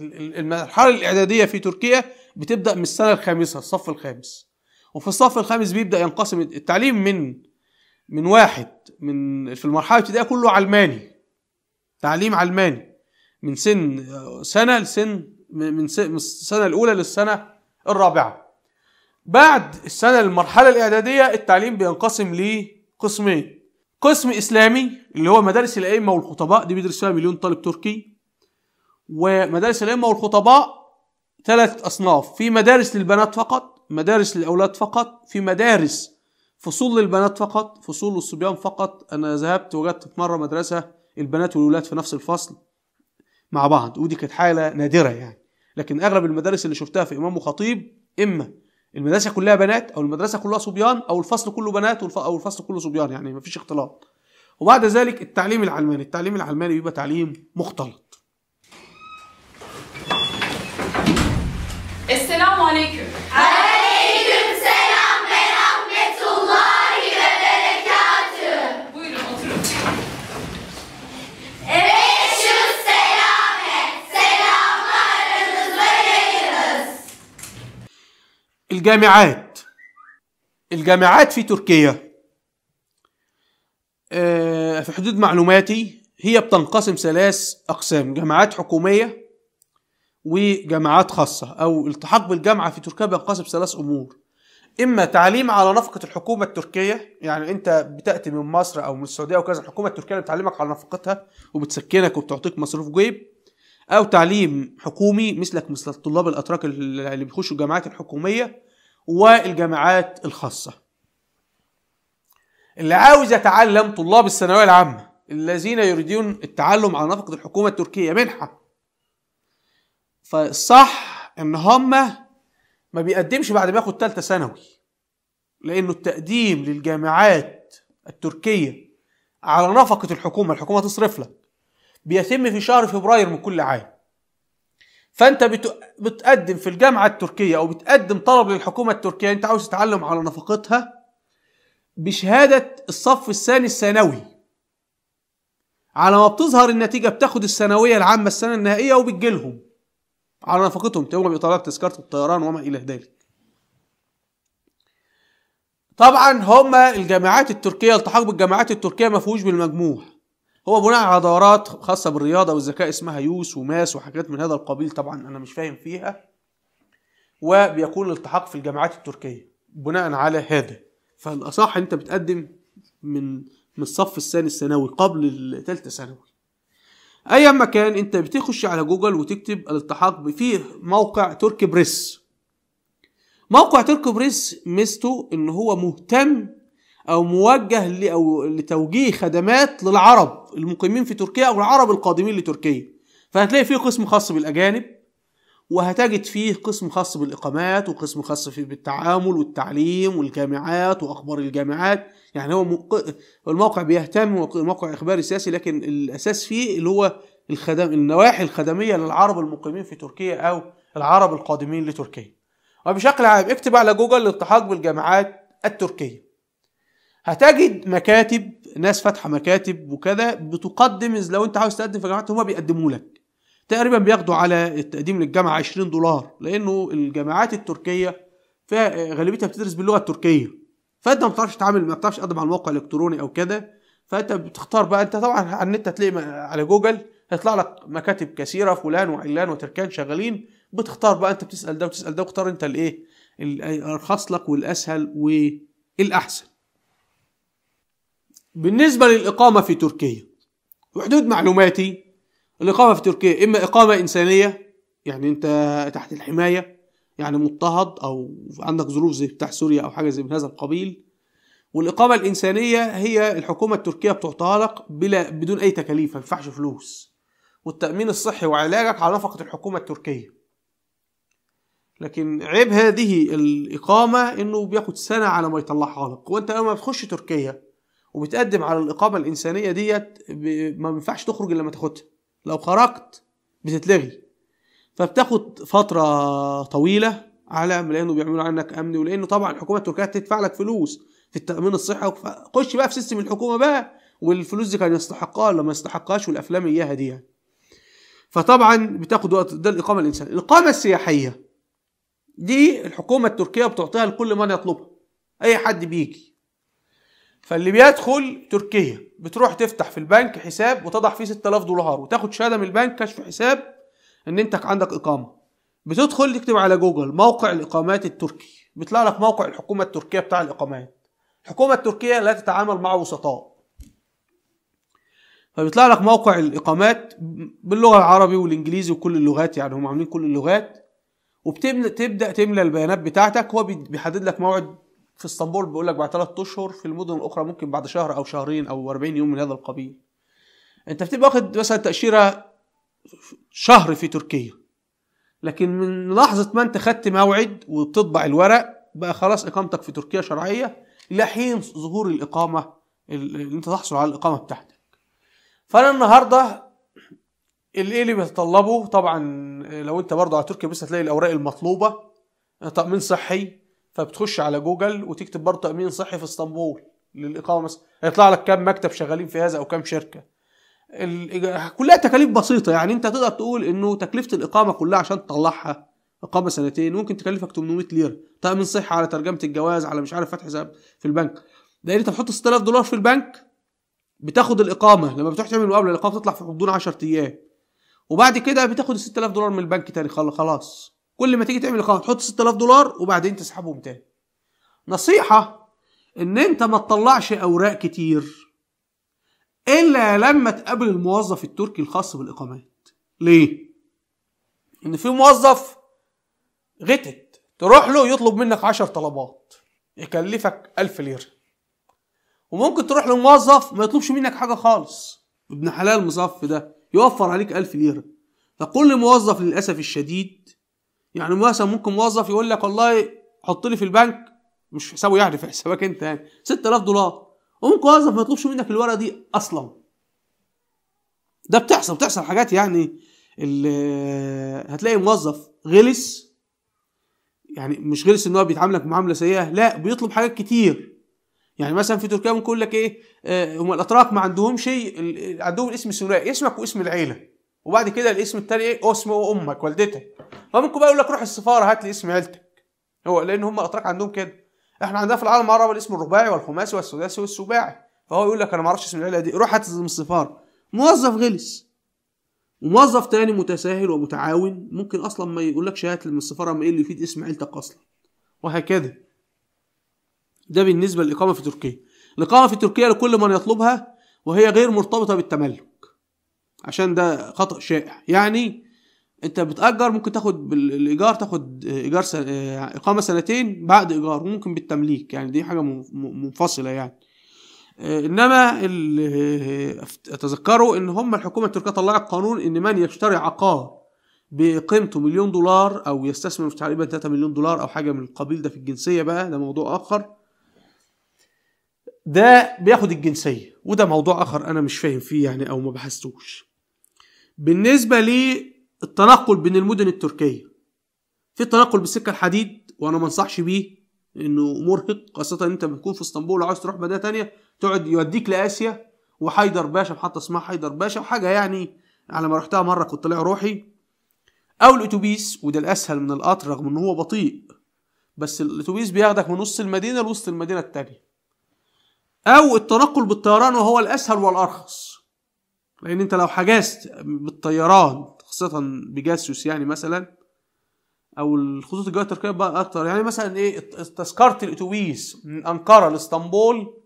المرحله الاعداديه في تركيا بتبدا من السنه الخامسه الصف الخامس وفي الصف الخامس بيبدا ينقسم التعليم من من واحد من في المرحله الابتدائيه كله علماني تعليم علماني من سن آه، سنه لسن من سنه من السنه الاولى للسنه الرابعة بعد السنة المرحلة الإعدادية التعليم بينقسم لقسمين قسم إسلامي اللي هو مدارس الأئمة والخطباء دي بيدرس فيها مليون طالب تركي ومدارس الأئمة والخطباء ثلاث أصناف في مدارس للبنات فقط مدارس للأولاد فقط في مدارس فصول للبنات فقط فصول للصبيان فقط أنا ذهبت وجدت في مرة مدرسة البنات والولاد في نفس الفصل مع بعض ودي كانت حالة نادرة يعني لكن اغلب المدارس اللي شفتها في امام وخطيب اما المدرسه كلها بنات او المدرسه كلها صبيان او الفصل كله بنات او الفصل كله صبيان يعني مفيش اختلاط وبعد ذلك التعليم العلماني التعليم العلماني بيبقى تعليم مختلط السلام عليكم الجامعات الجامعات في تركيا آه، في حدود معلوماتي هي بتنقسم ثلاث أقسام جامعات حكومية وجامعات خاصة أو التحاق بالجامعة في تركيا بينقسم ثلاث أمور إما تعليم على نفقة الحكومة التركية يعني أنت بتأتي من مصر أو من السعودية أو كذا الحكومة التركية بتعلمك على نفقتها وبتسكنك وبتعطيك مصروف جيب أو تعليم حكومي مثلك مثل الطلاب الأتراك اللي بيخشوا الجامعات الحكومية والجامعات الخاصة اللي عاوز يتعلم طلاب الثانوية العامة الذين يريدون التعلم على نفقة الحكومة التركية منحة فالصح ان هم ما بيقدمش بعد ما ياخد ثالثة ثانوي لانه التقديم للجامعات التركية على نفقة الحكومة الحكومة تصرف لك بيتم في شهر فبراير من كل عام فانت بتقدم في الجامعه التركيه او بتقدم طلب للحكومه التركيه انت عاوز تتعلم على نفقتها بشهاده الصف الثاني الثانوي على ما بتظهر النتيجه بتاخد الثانويه العامه السنه النهائيه وبتجيلهم على نفقتهم تقوم باطلاق تذكره الطيران وما الى ذلك طبعا هما الجامعات التركيه التحاق بالجامعات التركيه ما فيهوش بالمجموع هو بناء على دورات خاصه بالرياضه والذكاء اسمها يوس وماس وحاجات من هذا القبيل طبعا انا مش فاهم فيها وبيكون الالتحاق في الجامعات التركيه بناء على هذا فالاصح انت بتقدم من من الصف الثاني الثانوي قبل الثالثه ثانوي ايا ما كان انت بتخش على جوجل وتكتب الالتحاق في موقع تركي بريس موقع تركي بريس ميزته ان هو مهتم او موجه او لتوجيه خدمات للعرب المقيمين في تركيا او العرب القادمين لتركيا فهتلاقي فيه قسم خاص بالاجانب وهتجد فيه قسم خاص بالاقامات وقسم خاص فيه بالتعامل والتعليم والجامعات واخبار الجامعات يعني هو مق... الموقع بيهتم موقع اخباري سياسي لكن الاساس فيه اللي هو الخدم النواحي الخدميه للعرب المقيمين في تركيا او العرب القادمين لتركيا وبشكل عام اكتب على جوجل الالتحاق بالجامعات التركيه هتجد مكاتب ناس فاتحه مكاتب وكذا بتقدم لو انت عاوز تقدم في جامعات هم بيقدموا لك تقريبا بياخدوا على التقديم للجامعه 20 دولار لانه الجامعات التركيه فيها آه، غالبيتها بتدرس باللغه التركيه فانت ما بتعرفش تتعامل ما بتعرفش تقدم على موقع الكتروني او كده فانت بتختار بقى انت طبعا على النت هتلاقي على جوجل هيطلع لك مكاتب كثيره فلان وعلان وتركان شغالين بتختار بقى انت بتسال ده وتسال ده واختار انت الايه الارخص لك والاسهل والاحسن بالنسبة للإقامة في تركيا وحدود معلوماتي الإقامة في تركيا إما إقامة إنسانية يعني أنت تحت الحماية يعني مضطهد أو عندك ظروف زي بتاع سوريا أو حاجة زي من هذا القبيل والإقامة الإنسانية هي الحكومة التركية بتعطيها لك بلا بدون أي تكاليف ما ينفعش فلوس والتأمين الصحي وعلاجك على نفقة الحكومة التركية لكن عيب هذه الإقامة إنه بياخد سنة على ما يطلعها لك وأنت لما بتخش تركيا وبتقدم على الاقامه الانسانيه ديت ما ينفعش تخرج الا لما تاخدها لو خرجت بتتلغي فبتاخد فتره طويله على لانه بيعملوا عنك امن ولانه طبعا الحكومه التركيه تدفع لك فلوس في التامين الصحي خش بقى في سيستم الحكومه بقى والفلوس دي كان يستحقها ولا ما يستحقهاش والافلام اياها دي يعني. فطبعا بتاخد وقت ده الاقامه الانسانيه الاقامه السياحيه دي الحكومه التركيه بتعطيها لكل من يطلبها اي حد بيجي فاللي بيدخل تركيا بتروح تفتح في البنك حساب وتضع فيه 6000 دولار وتاخد شهاده من البنك كشف حساب ان انت عندك اقامه بتدخل تكتب على جوجل موقع الاقامات التركي بيطلع لك موقع الحكومه التركيه بتاع الاقامات الحكومه التركيه لا تتعامل مع وسطاء فبيطلع لك موقع الاقامات باللغه العربي والانجليزي وكل اللغات يعني هم عاملين كل اللغات وبتبدا تملى البيانات بتاعتك هو بيحدد لك موعد في اسطنبول بيقول لك بعد ثلاث اشهر في المدن الاخرى ممكن بعد شهر او شهرين او 40 يوم من هذا القبيل انت بتبقى واخد مثلا تاشيره شهر في تركيا لكن من لحظه ما انت خدت موعد وبتطبع الورق بقى خلاص اقامتك في تركيا شرعيه الى حين ظهور الاقامه اللي انت تحصل على الاقامه بتاعتك فانا النهارده الايه اللي بيتطلبه طبعا لو انت برضه على تركيا بس هتلاقي الاوراق المطلوبه تامين صحي فبتخش على جوجل وتكتب برضه تامين صحي في اسطنبول للاقامه مثلا هيطلع لك كام مكتب شغالين في هذا او كام شركه كلها تكاليف بسيطه يعني انت تقدر تقول انه تكلفه الاقامه كلها عشان تطلعها اقامه سنتين ممكن تكلفك 800 ليره تامين صحي على ترجمه الجواز على مش عارف فتح حساب في البنك لان انت بتحط 6000 دولار في البنك بتاخد الاقامه لما بتروح تعمل مقابله الاقامه بتطلع في حدود 10 ايام وبعد كده بتاخد ال 6000 دولار من البنك تاني خلاص كل ما تيجي تعمل اقامه تحط 6000 دولار وبعدين تسحبهم تاني نصيحه ان انت ما تطلعش اوراق كتير الا لما تقابل الموظف التركي الخاص بالاقامات ليه ان في موظف غتت تروح له يطلب منك 10 طلبات يكلفك 1000 ليره وممكن تروح لموظف ما يطلبش منك حاجه خالص ابن حلال مصف ده يوفر عليك 1000 ليره فكل موظف للاسف الشديد يعني مثلا ممكن موظف يقول لك والله حط لي في البنك مش حسابه يعني في حسابك انت يعني 6000 دولار وممكن موظف ما يطلبش منك الورقه دي اصلا ده بتحصل بتحصل حاجات يعني هتلاقي موظف غلس يعني مش غلس ان هو بيتعاملك معامله سيئه لا بيطلب حاجات كتير يعني مثلا في تركيا ممكن يقول لك ايه آه، هم الاتراك ما عندهمش عندهم الاسم الثنائي اسمك واسم العيله وبعد كده الاسم التاني ايه اسم امك والدتك فممكن بقى يقول لك روح السفاره هات لي اسم عيلتك هو لان هم الاتراك عندهم كده احنا عندنا في العالم العربي الاسم الرباعي والخماسي والسداسي والسباعي فهو يقول لك انا ما اعرفش اسم العيله دي روح هات اسم السفاره موظف غلس وموظف تاني متساهل ومتعاون ممكن اصلا ما يقولكش هات من السفاره ما ايه اللي يفيد اسم عيلتك اصلا وهكذا ده بالنسبه للاقامه في تركيا الاقامه في تركيا لكل من يطلبها وهي غير مرتبطه بالتملك عشان ده خطأ شائع يعني انت بتأجر ممكن تاخد بالايجار تاخد آه، ايجار سن... آه، اقامه سنتين بعد ايجار وممكن بالتمليك يعني دي حاجه منفصله يعني آه، انما اللي ان هم الحكومه التركيه طلعت قانون ان من يشتري عقار بقيمته مليون دولار او يستثمر في تقريبا 3 مليون دولار او حاجه من القبيل ده في الجنسيه بقى ده موضوع اخر ده بياخد الجنسيه وده موضوع اخر انا مش فاهم فيه يعني او ما بحثتوش بالنسبة للتنقل بين المدن التركية في التنقل بالسكة الحديد وأنا ما انصحش بيه انه مرهق خاصة انت بتكون في اسطنبول وعاوز تروح مدينة تانية تقعد يوديك لآسيا وحيدر باشا محطة اسمها حيدر باشا وحاجة يعني على ما رحتها مرة كنت طالع روحي أو الأتوبيس وده الأسهل من القطر رغم إن هو بطيء بس الأتوبيس بياخدك من نص المدينة لوسط المدينة التانية أو التنقل بالطيران وهو الأسهل والأرخص لان انت لو حجزت بالطيران خاصه بجاسوس يعني مثلا او الخطوط الجويه التركيه بقى اكتر يعني مثلا ايه تذكره الاتوبيس من انقره لاسطنبول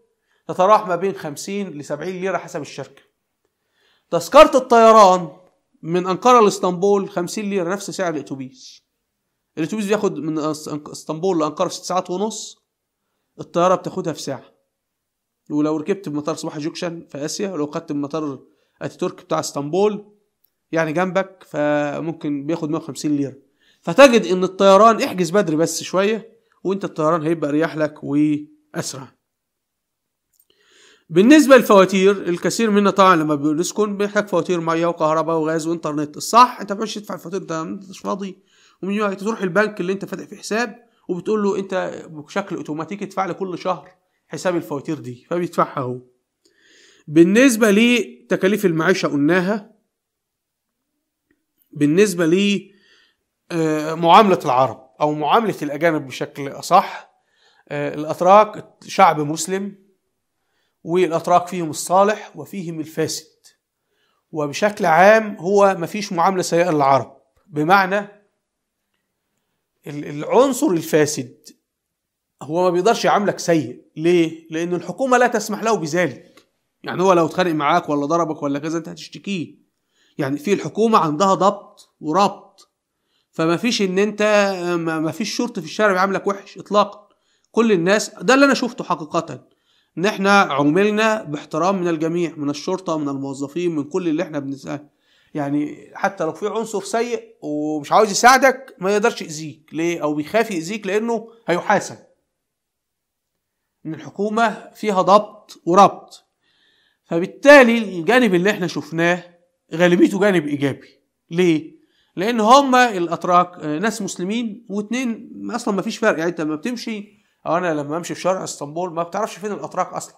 تتراوح ما بين 50 ل 70 ليره حسب الشركه تذكره الطيران من انقره لاسطنبول 50 ليره نفس سعر الاتوبيس الاتوبيس بياخد من اسطنبول لانقره في 6 ساعات ونص الطياره بتاخدها في ساعه ولو ركبت بمطار صباح جوكشن في اسيا ولو خدت بمطار اتاتورك بتاع اسطنبول يعني جنبك فممكن بياخد 150 ليره فتجد ان الطيران احجز بدري بس شويه وانت الطيران هيبقى اريح لك واسرع بالنسبه للفواتير الكثير منا طبعا لما بنسكن بيحتاج فواتير ميه وكهرباء وغاز وانترنت الصح انت ما تدفع الفواتير ده مش فاضي ومن يوم تروح البنك اللي انت فاتح فيه حساب وبتقول له انت بشكل اوتوماتيكي ادفع لي كل شهر حساب الفواتير دي فبيدفعها هو بالنسبة لتكاليف المعيشة قلناها بالنسبة لي آه، معاملة العرب أو معاملة الأجانب بشكل أصح آه، الأتراك شعب مسلم والأتراك فيهم الصالح وفيهم الفاسد وبشكل عام هو مفيش معاملة سيئة للعرب بمعنى العنصر الفاسد هو ما بيقدرش يعاملك سيء ليه؟ لأن الحكومة لا تسمح له بذلك يعني هو لو اتخانق معاك ولا ضربك ولا كذا انت هتشتكيه يعني في الحكومه عندها ضبط وربط فما فيش ان انت ما فيش شرط في الشارع بيعاملك وحش اطلاقا كل الناس ده اللي انا شفته حقيقه ان احنا عملنا باحترام من الجميع من الشرطه من الموظفين من كل اللي احنا بنسأله يعني حتى لو في عنصر سيء ومش عاوز يساعدك ما يقدرش يأذيك ليه او بيخاف يأذيك لانه هيحاسب ان الحكومه فيها ضبط وربط فبالتالي الجانب اللي احنا شفناه غالبيته جانب ايجابي ليه لان هما الاتراك آه، ناس مسلمين واتنين اصلا ما فيش فرق يعني انت لما بتمشي او انا لما امشي في شارع اسطنبول ما بتعرفش فين الاتراك اصلا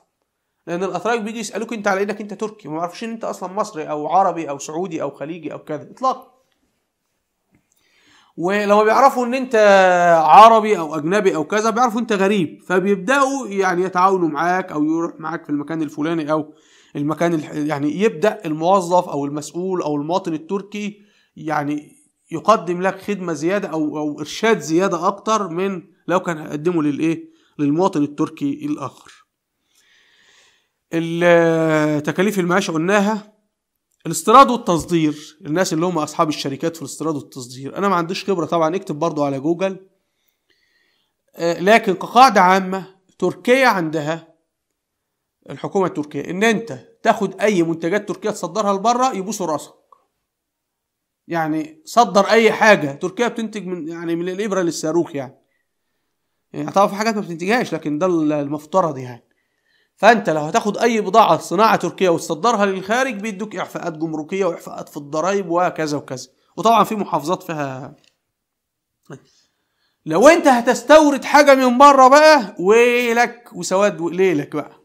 لان الاتراك بيجي يسالوك انت على انك انت تركي وما بيعرفوش ان انت اصلا مصري او عربي او سعودي او خليجي او كذا اطلاقا ولما بيعرفوا ان انت عربي او اجنبي او كذا بيعرفوا انت غريب فبيبداوا يعني يتعاونوا معاك او يروح معاك في المكان الفلاني او المكان يعني يبدا الموظف او المسؤول او المواطن التركي يعني يقدم لك خدمه زياده او او ارشاد زياده اكتر من لو كان هيقدمه للايه للمواطن التركي الاخر تكاليف المعاش قلناها الاستيراد والتصدير الناس اللي هم اصحاب الشركات في الاستيراد والتصدير انا ما عنديش خبره طبعا اكتب برضو على جوجل آه، لكن كقاعده عامه تركيا عندها الحكومه التركيه ان انت تاخد اي منتجات تركيه تصدرها لبره يبوسوا راسك يعني صدر اي حاجه تركيا بتنتج من يعني من الابره للصاروخ يعني يعني طبعا في حاجات ما بتنتجهاش لكن ده المفترض يعني فانت لو هتاخد اي بضاعه صناعه تركية وتصدرها للخارج بيدوك اعفاءات جمركيه واعفاءات في الضرايب وكذا وكذا وطبعا في محافظات فيها لو انت هتستورد حاجه من بره بقى ويلك وسواد وليلك بقى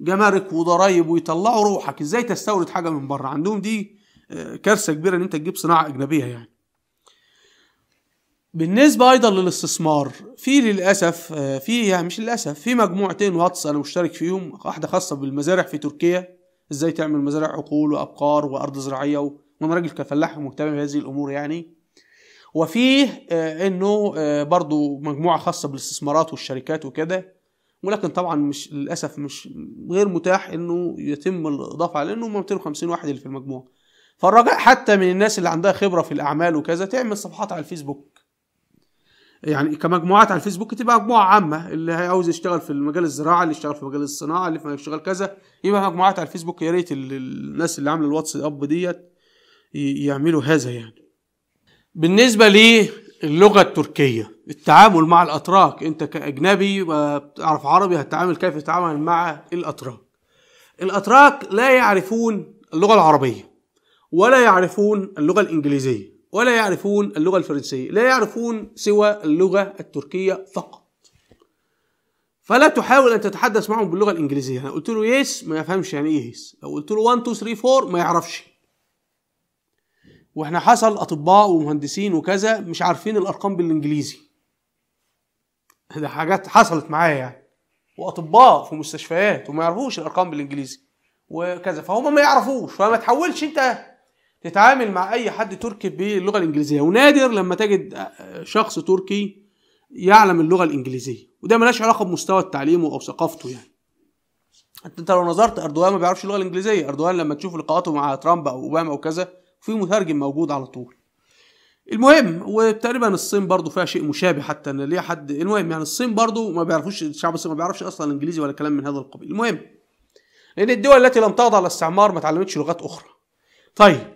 جمارك وضرايب ويطلعوا روحك ازاي تستورد حاجه من بره عندهم دي آه، كارثه كبيره ان انت تجيب صناعه اجنبيه يعني بالنسبة أيضا للاستثمار في للأسف آه، في يعني مش للأسف في مجموعتين واتس أنا مشترك فيهم واحدة خاصة بالمزارع في تركيا إزاي تعمل مزارع عقول وأبقار وأرض زراعية وأنا راجل كفلاح مهتم بهذه الأمور يعني وفيه آه، إنه برضو مجموعة خاصة بالاستثمارات والشركات وكده ولكن طبعا مش للاسف مش غير متاح انه يتم الاضافه على انه 250 واحد اللي في المجموعه فالرجاء حتى من الناس اللي عندها خبره في الاعمال وكذا تعمل صفحات على الفيسبوك يعني كمجموعات على الفيسبوك تبقى مجموعه عامه اللي عاوز يشتغل في المجال الزراعه اللي يشتغل في مجال الصناعه اللي يشتغل كذا يبقى مجموعات على الفيسبوك يا ريت الناس اللي عامله الواتس اب ديت يعملوا هذا يعني بالنسبه ليه اللغه التركيه التعامل مع الاتراك انت كاجنبي آه، بتعرف عربي هتتعامل كيف تتعامل مع الاتراك الاتراك لا يعرفون اللغه العربيه ولا يعرفون اللغه الانجليزيه ولا يعرفون اللغه الفرنسيه لا يعرفون سوى اللغه التركيه فقط فلا تحاول ان تتحدث معهم باللغه الانجليزيه انا قلت له يس ما يفهمش يعني ايه يس لو قلت له 1 2 3 4 ما يعرفش واحنا حصل اطباء ومهندسين وكذا مش عارفين الارقام بالانجليزي ده حاجات حصلت معايا يعني واطباء في مستشفيات وما يعرفوش الارقام بالانجليزي وكذا فهم ما يعرفوش فما تحاولش انت تتعامل مع اي حد تركي باللغه الانجليزيه ونادر لما تجد شخص تركي يعلم اللغه الانجليزيه وده ملهاش علاقه بمستوى تعليمه او ثقافته يعني انت لو نظرت اردوغان ما بيعرفش اللغه الانجليزيه اردوغان لما تشوف لقاءاته مع ترامب او اوباما او كذا في مترجم موجود على طول المهم وتقريبا الصين برضو فيها شيء مشابه حتى ان ليه حد المهم يعني الصين برضو ما بيعرفوش الشعب الصيني ما بيعرفش اصلا الانجليزي ولا كلام من هذا القبيل المهم لان الدول التي لم تخضع للاستعمار ما تعلمتش لغات اخرى طيب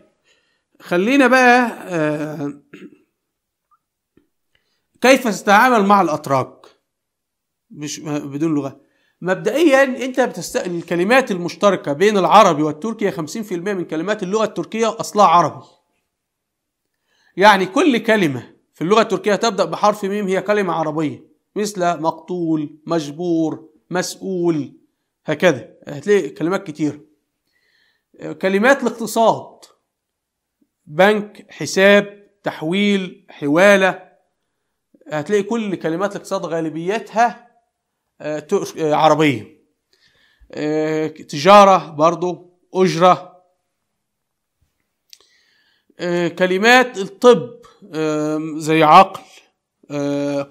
خلينا بقى آه كيف ستتعامل مع الاتراك مش بدون لغه مبدئيا انت بتست... الكلمات المشتركه بين العربي والتركي 50% من كلمات اللغه التركيه اصلها عربي يعني كل كلمه في اللغه التركيه تبدا بحرف ميم هي كلمه عربيه مثل مقتول مجبور مسؤول هكذا هتلاقي كلمات كتير كلمات الاقتصاد بنك حساب تحويل حواله هتلاقي كل كلمات الاقتصاد غالبيتها آه، آه، عربية آه، تجارة برضو أجرة كلمات الطب زي عقل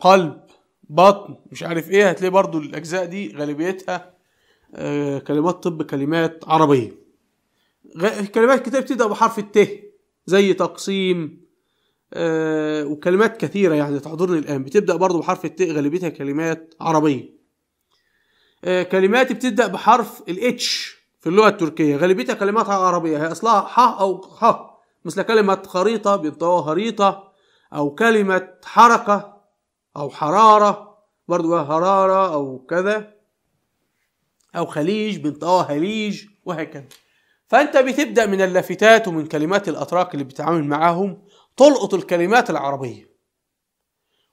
قلب بطن مش عارف ايه هتلاقي برضو الاجزاء دي غالبيتها كلمات طب كلمات عربية كلمات كتير بتبدأ بحرف الت زي تقسيم وكلمات كثيرة يعني تحضرني الآن بتبدأ برضو بحرف الت غالبيتها كلمات عربية آه، كلماتي بتبدا بحرف الاتش في اللغه التركيه غالبيتها كلمات عربيه هي اصلها ح او خ مثل كلمه خريطه بينطقوها خريطه او كلمه حركه او حراره برضو حراره او كذا او خليج بينطقوها هليج وهكذا فانت بتبدا من اللافتات ومن كلمات الاتراك اللي بتتعامل معاهم تلقط الكلمات العربيه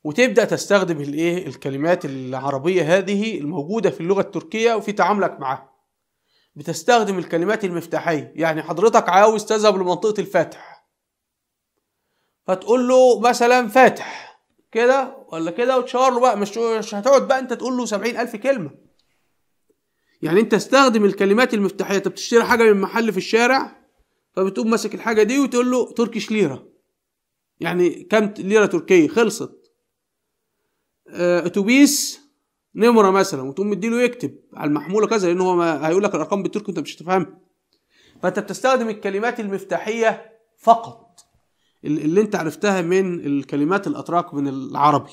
وتبدا تستخدم الايه الكلمات العربيه هذه الموجوده في اللغه التركيه وفي تعاملك معها بتستخدم الكلمات المفتاحيه يعني حضرتك عاوز تذهب لمنطقه الفاتح فتقول له مثلا فاتح كده ولا كده وتشاور له بقى مش مش هتقعد بقى انت تقول له 70000 كلمه يعني انت استخدم الكلمات المفتاحيه انت بتشتري حاجه من محل في الشارع فبتقوم ماسك الحاجه دي وتقول له تركيش ليره يعني كام ليره تركيه خلصت آه، اتوبيس نمره مثلا وتقوم مديله يكتب على المحموله كذا لان هو هيقول لك الارقام بالتركي انت مش هتفهمها فانت بتستخدم الكلمات المفتاحيه فقط اللي انت عرفتها من الكلمات الاتراك من العربي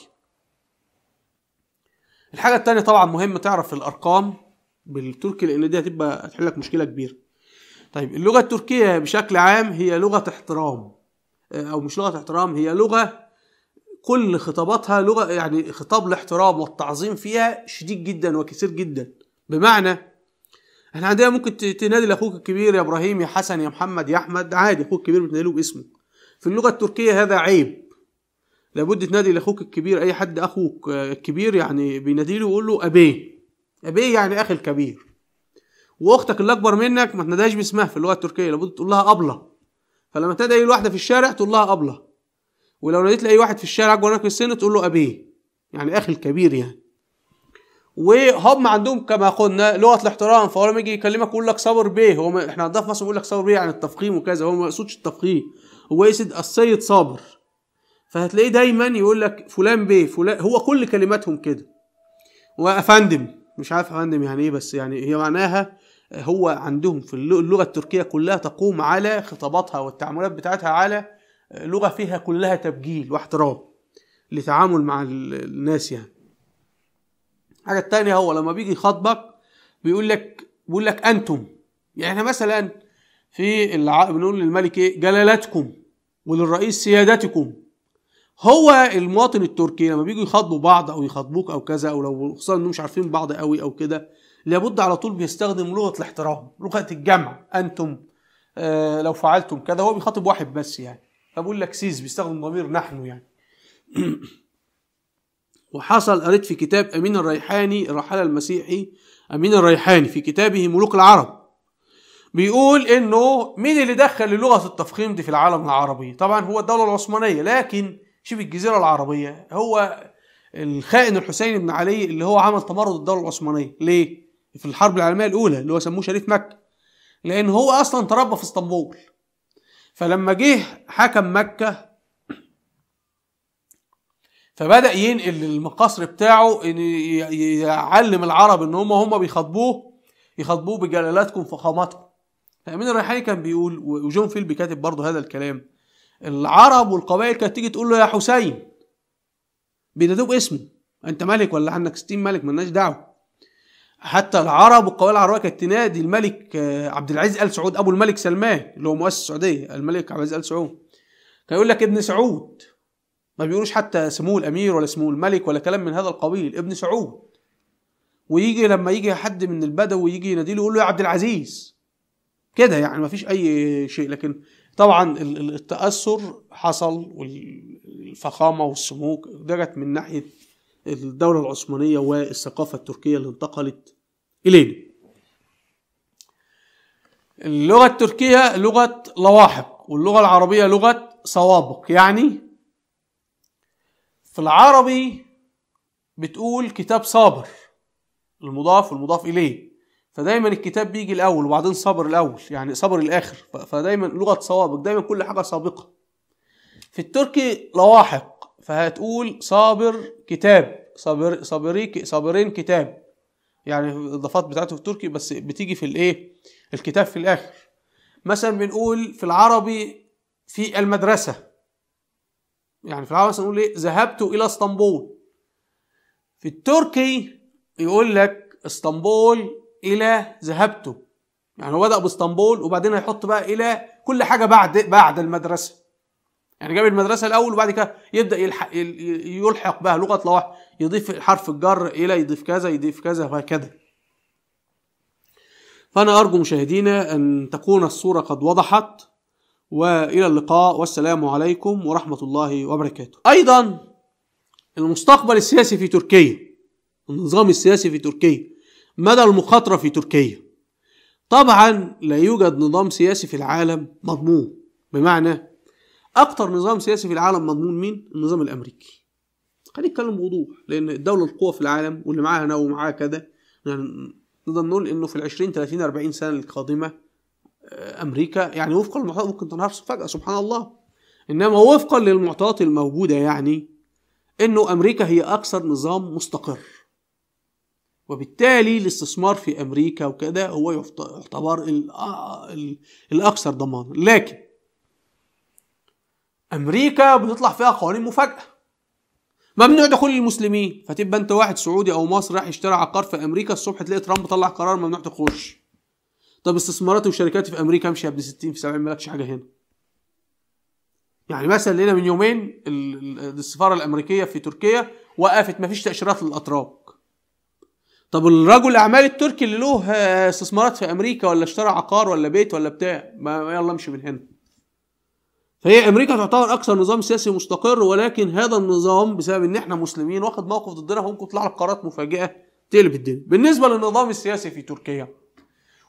الحاجه الثانيه طبعا مهم تعرف الارقام بالتركي لان دي هتبقى هتحل لك مشكله كبيره طيب اللغه التركيه بشكل عام هي لغه احترام آه، او مش لغه احترام هي لغه كل خطاباتها لغه يعني خطاب الاحترام والتعظيم فيها شديد جدا وكثير جدا بمعنى احنا عندنا ممكن تنادي لاخوك الكبير يا ابراهيم يا حسن يا محمد يا احمد عادي اخوك الكبير له باسمه في اللغه التركيه هذا عيب لابد تنادي لاخوك الكبير اي حد اخوك الكبير يعني بيناديله ويقول له ابيه ابيه يعني اخي الكبير واختك اللي اكبر منك ما تناديهاش باسمها في اللغه التركيه لابد تقول لها ابله فلما تدعي الواحده في الشارع تقول لها ابله ولو لقيت لاي واحد في الشارع اكبر منك في السن تقول له ابيه يعني اخي الكبير يعني وهم عندهم كما قلنا لغه الاحترام فهو لما يجي يكلمك يقول لك صبر بيه هو احنا عندنا في مصر بيقول لك صبر بيه يعني التفخيم وكذا هو ما يقصدش التفخيم هو يقصد السيد صابر فهتلاقيه دايما يقول لك فلان بيه فلان هو كل كلماتهم كده وافندم مش عارف افندم يعني ايه بس يعني هي معناها هو عندهم في اللغه التركيه كلها تقوم على خطاباتها والتعاملات بتاعتها على لغه فيها كلها تبجيل واحترام لتعامل مع الناس يعني الحاجه الثانيه هو لما بيجي يخاطبك بيقول لك بيقول لك انتم يعني احنا مثلا في الع... بنقول للملك ايه جلالتكم وللرئيس سيادتكم هو المواطن التركي لما بيجوا يخاطبوا بعض او يخاطبوك او كذا او لو خصوصا انهم مش عارفين بعض قوي او كده لابد على طول بيستخدم لغه الاحترام لغه الجمع انتم آه لو فعلتم كذا هو بيخاطب واحد بس يعني بقول لك سيز بيستخدم ضمير نحن يعني وحصل قريت في كتاب أمين الريحاني الرحالة المسيحي أمين الريحاني في كتابه ملوك العرب بيقول إنه مين اللي دخل لغة التفخيم دي في العالم العربي طبعا هو الدولة العثمانية لكن شبه الجزيرة العربية هو الخائن الحسين بن علي اللي هو عمل تمرد الدولة العثمانية ليه؟ في الحرب العالمية الأولى اللي هو سموه شريف مكة لأن هو أصلا تربى في اسطنبول فلما جه حكم مكة فبدأ ينقل المقصر بتاعه ان يعلم العرب ان هم هم بيخاطبوه يخاطبوه بجلالاتكم فخاماتكم فأمين الريحاني كان بيقول وجون فيلبي كاتب برضه هذا الكلام العرب والقبائل كانت تيجي تقول له يا حسين بينادوه باسمه انت ملك ولا عندك 60 ملك ملناش دعوه حتى العرب والقبائل العربيه كانت تنادي الملك آه، عبد العزيز ال سعود ابو الملك سلمان اللي هو مؤسس السعوديه الملك عبد العزيز ال سعود كان يقول لك ابن سعود ما بيقولوش حتى سموه الامير ولا سموه الملك ولا كلام من هذا القبيل ابن سعود ويجي لما يجي حد من البدو يجي ينادي له يقول له يا عبد العزيز كده يعني ما فيش اي شيء لكن طبعا التاثر حصل والفخامه والسموك ده جت من ناحيه الدولة العثمانية والثقافة التركية اللي انتقلت إلينا اللغة التركية لغة لواحق واللغة العربية لغة سوابق يعني في العربي بتقول كتاب صابر المضاف والمضاف إليه فدايما الكتاب بيجي الأول وبعدين صبر الأول يعني صبر الآخر فدايما لغة سوابق دايما كل حاجة سابقة في التركي لواحق فهتقول صابر كتاب صابر صابري صابرين كتاب يعني الاضافات بتاعته في التركي بس بتيجي في الايه الكتاب في الاخر مثلا بنقول في العربي في المدرسه يعني في العربي مثلا نقول ايه ذهبت الى اسطنبول في التركي يقول لك اسطنبول الى ذهبت يعني هو بدا باسطنبول وبعدين هيحط بقى الى كل حاجه بعد بعد المدرسه يعني جاب المدرسه الاول وبعد كده يبدا يلحق يلحق بها لغه لوح يضيف حرف الجر الى يضيف كذا يضيف كذا وهكذا فانا ارجو مشاهدينا ان تكون الصوره قد وضحت والى اللقاء والسلام عليكم ورحمه الله وبركاته ايضا المستقبل السياسي في تركيا النظام السياسي في تركيا مدى المخاطره في تركيا طبعا لا يوجد نظام سياسي في العالم مضمون بمعنى اكتر نظام سياسي في العالم مضمون مين النظام الامريكي خلينا نتكلم بوضوح لان الدوله القوه في العالم واللي معاها هنا ومعاها كذا يعني نقدر نقول انه في ال 20 30 40 سنه القادمه آه، امريكا يعني وفقا للمعطيات ممكن تنهار فجاه سبحان الله انما وفقا للمعطيات الموجوده يعني انه امريكا هي اكثر نظام مستقر وبالتالي الاستثمار في امريكا وكده هو يعتبر آه، الاكثر ضمانا لكن امريكا بتطلع فيها قوانين مفاجاه ممنوع دخول المسلمين فتبقى انت واحد سعودي او مصري رايح يشتري عقار في امريكا الصبح تلاقي ترامب طلع قرار ممنوع تخش طب استثماراتي وشركاتي في امريكا امشي يا ابن 60 في 70 مالكش حاجه هنا يعني مثلا لقينا من يومين السفاره الامريكيه في تركيا وقفت مفيش تاشيرات للاتراك طب الرجل الاعمال التركي اللي له آه، استثمارات في امريكا ولا اشترى عقار ولا بيت ولا بتاع ما يلا امشي من هنا فهي امريكا تعتبر اكثر نظام سياسي مستقر ولكن هذا النظام بسبب ان احنا مسلمين واخد موقف ضدنا ممكن تطلع لك قرارات مفاجئه تقلب الدنيا بالنسبه للنظام السياسي في تركيا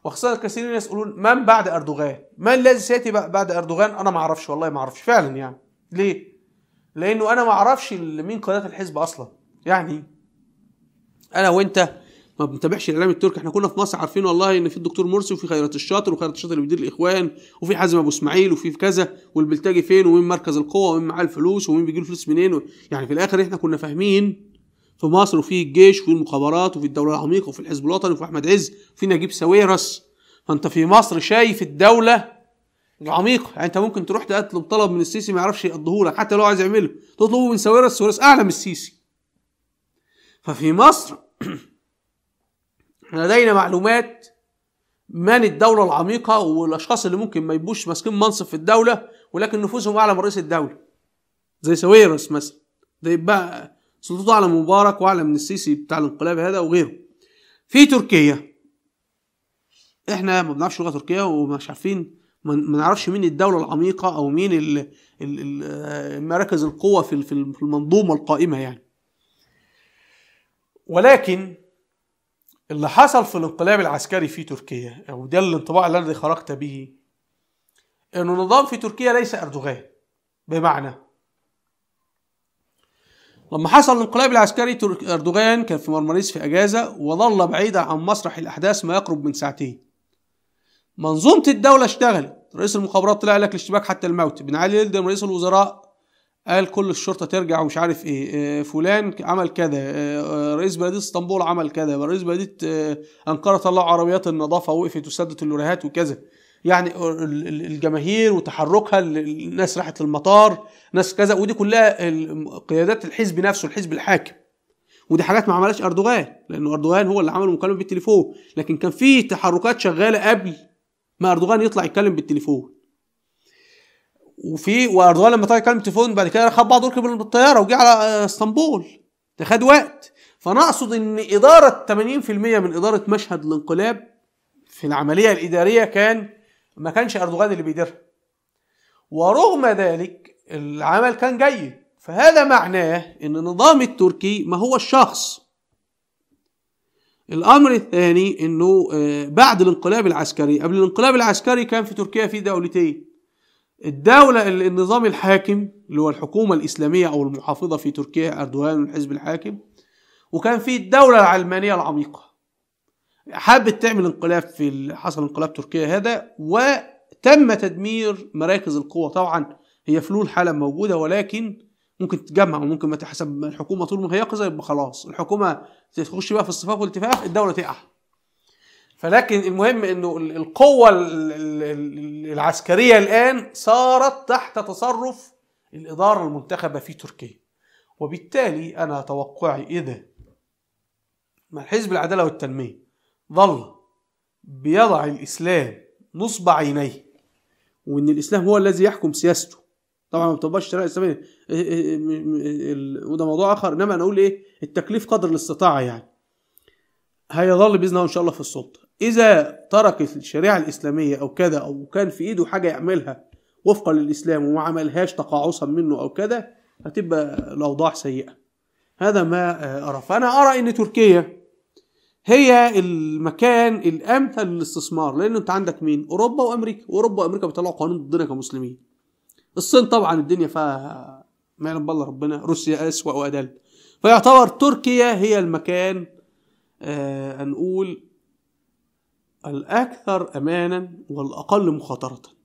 وخاصه كثير ناس يقولون من بعد اردوغان من الذي سياتي بعد اردوغان انا ما اعرفش والله ما اعرفش فعلا يعني ليه لانه انا ما اعرفش مين قياده الحزب اصلا يعني انا وانت ما بنتابعش الاعلام التركي احنا كنا في مصر عارفين والله ان في الدكتور مرسي وفي خيرت الشاطر وخيرت الشاطر اللي بيدير الاخوان وفي حازم ابو اسماعيل وفي كذا والبلتاجي فين ومين مركز القوه ومين معاه الفلوس ومين بيجيب الفلوس منين و... يعني في الاخر احنا كنا فاهمين في مصر وفي الجيش وفي المخابرات وفي الدوله العميقه وفي الحزب الوطني وفي احمد عز وفي نجيب ساويرس فانت في مصر شايف الدوله عميقة يعني انت ممكن تروح تطلب طلب من السيسي ما يعرفش لك حتى لو عايز يعمله تطلبه من ساويرس ساويرس اعلى من السيسي ففي مصر احنا لدينا معلومات من الدولة العميقة والأشخاص اللي ممكن ما يبقوش ماسكين منصب في الدولة ولكن نفوذهم أعلى من رئيس الدولة زي سويرس مثلا ده يبقى سلطته أعلى من مبارك وأعلى من السيسي بتاع الانقلاب هذا وغيره في تركيا احنا ما بنعرفش لغة تركيا ومش عارفين ما نعرفش مين الدولة العميقة أو مين مراكز القوة في المنظومة القائمة يعني ولكن اللي حصل في الانقلاب العسكري في تركيا وده الانطباع الذي خرجت به أن النظام في تركيا ليس أردوغان بمعنى لما حصل الانقلاب العسكري أردوغان كان في مرمريس في أجازة وظل بعيدا عن مسرح الأحداث ما يقرب من ساعتين منظومة الدولة اشتغلت رئيس المخابرات طلع لك الاشتباك حتى الموت بن علي يلدم رئيس الوزراء قال كل الشرطه ترجع ومش عارف ايه آه، فلان عمل كذا آه، آه، رئيس بلديه اسطنبول عمل كذا رئيس بلديه انقره طلعوا عربيات النظافه وقفت وسدت اللورهات وكذا يعني الجماهير وتحركها الناس راحت المطار ناس كذا ودي كلها قيادات الحزب نفسه الحزب الحاكم ودي حاجات ما عملهاش اردوغان لانه اردوغان هو اللي عمل مكالمه بالتليفون لكن كان في تحركات شغاله قبل ما اردوغان يطلع يتكلم بالتليفون وفي واردوغان لما طلع يكلم تليفون بعد كده خد بعضه ركب الطياره وجه على آه، اسطنبول ده خد وقت فانا اقصد ان اداره 80% من اداره مشهد الانقلاب في العمليه الاداريه كان ما كانش اردوغان اللي بيديرها ورغم ذلك العمل كان جيد فهذا معناه ان النظام التركي ما هو الشخص الامر الثاني انه آه، بعد الانقلاب العسكري قبل الانقلاب العسكري كان في تركيا في دولتين الدولة اللي النظام الحاكم اللي هو الحكومة الإسلامية أو المحافظة في تركيا أردوغان والحزب الحاكم وكان في الدولة العلمانية العميقة حابت تعمل انقلاب في حصل انقلاب تركيا هذا وتم تدمير مراكز القوة طبعا هي فلول حالا موجودة ولكن ممكن تتجمع وممكن ما تحسب الحكومة طول ما هي يقظة يبقى خلاص الحكومة تخش بقى في الصفاق والالتفاف الدولة تقع فلكن المهم انه القوة العسكرية الآن صارت تحت تصرف الإدارة المنتخبة في تركيا وبالتالي أنا توقعي إذا ما حزب العدالة والتنمية ظل بيضع الإسلام نصب عينيه وإن الإسلام هو الذي يحكم سياسته طبعا ما بتبقاش الشريعة إيه، إيه، إيه، الإسلامية وده موضوع آخر إنما أنا أقول إيه التكليف قدر الاستطاعة يعني هيظل بإذن الله إن شاء الله في السلطة إذا ترك الشريعة الإسلامية أو كذا أو كان في إيده حاجة يعملها وفقا للإسلام وما عملهاش تقاعسا منه أو كذا هتبقى الأوضاع سيئة هذا ما أرى فأنا أرى إن تركيا هي المكان الأمثل للاستثمار لأن أنت عندك مين؟ أوروبا وأمريكا أوروبا وأمريكا بيطلعوا قانون ضدنا كمسلمين الصين طبعا الدنيا فيها ما يعلم بالله ربنا روسيا أسوأ وأدل فيعتبر تركيا هي المكان آه نقول الأكثر أمانا والأقل مخاطرة